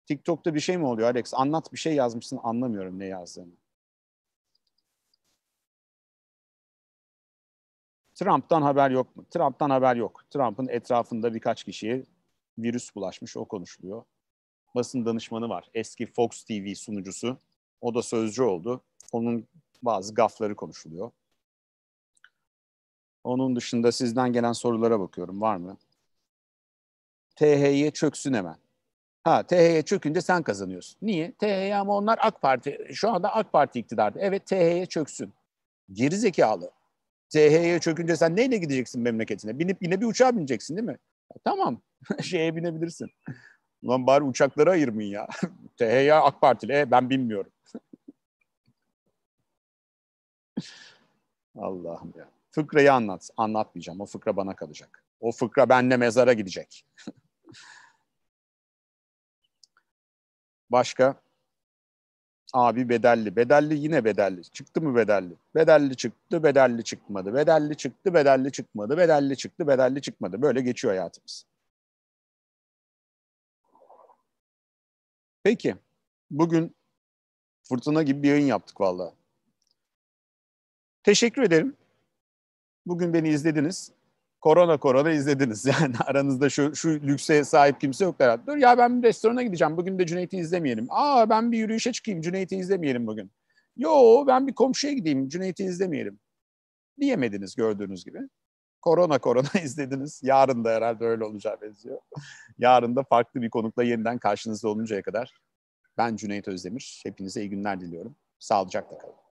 TikTok'ta bir şey mi oluyor Alex? Anlat bir şey yazmışsın anlamıyorum ne yazdığını. Trump'tan haber yok mu? Trump'tan haber yok. Trump'ın etrafında birkaç kişiye virüs bulaşmış, o konuşuluyor. Basın danışmanı var, eski Fox TV sunucusu. O da sözcü oldu. Onun bazı gafları konuşuluyor. Onun dışında sizden gelen sorulara bakıyorum. Var mı? THY çöksün hemen. Ha THY çökünce sen kazanıyorsun. Niye? THY ama onlar AK Parti. Şu anda AK Parti iktidarda. Evet THY çöksün. Geri zekalı. TH'ye çökünce sen neyle gideceksin memleketine? Binip yine bir uçağa bineceksin değil mi? Ya, e, tamam. Şeye binebilirsin. Ulan bari uçakları ayırmayın ya. TH'ye AK Partili. E, ben bilmiyorum. Allah'ım ya. Fıkrayı anlat. Anlatmayacağım. O fıkra bana kalacak. O fıkra benle mezara gidecek. Başka? Abi bedelli. Bedelli yine bedelli. Çıktı mı bedelli? Bedelli çıktı, bedelli çıkmadı. Bedelli çıktı, bedelli çıkmadı. Bedelli çıktı, bedelli çıkmadı. Böyle geçiyor hayatımız. Peki. Bugün fırtına gibi bir yayın yaptık vallahi. Teşekkür ederim. Bugün beni izlediniz korona korona izlediniz. Yani aranızda şu, şu lükse sahip kimse yok herhalde. Dur ya ben bir restorana gideceğim. Bugün de Cüneyt'i izlemeyelim. Aa ben bir yürüyüşe çıkayım. Cüneyt'i izlemeyelim bugün. Yo ben bir komşuya gideyim. Cüneyt'i izlemeyelim. Diyemediniz gördüğünüz gibi. Korona korona izlediniz. Yarın da herhalde öyle olacağı benziyor. Yarın da farklı bir konukla yeniden karşınızda oluncaya kadar. Ben Cüneyt Özdemir. Hepinize iyi günler diliyorum. Sağlıcakla kalın.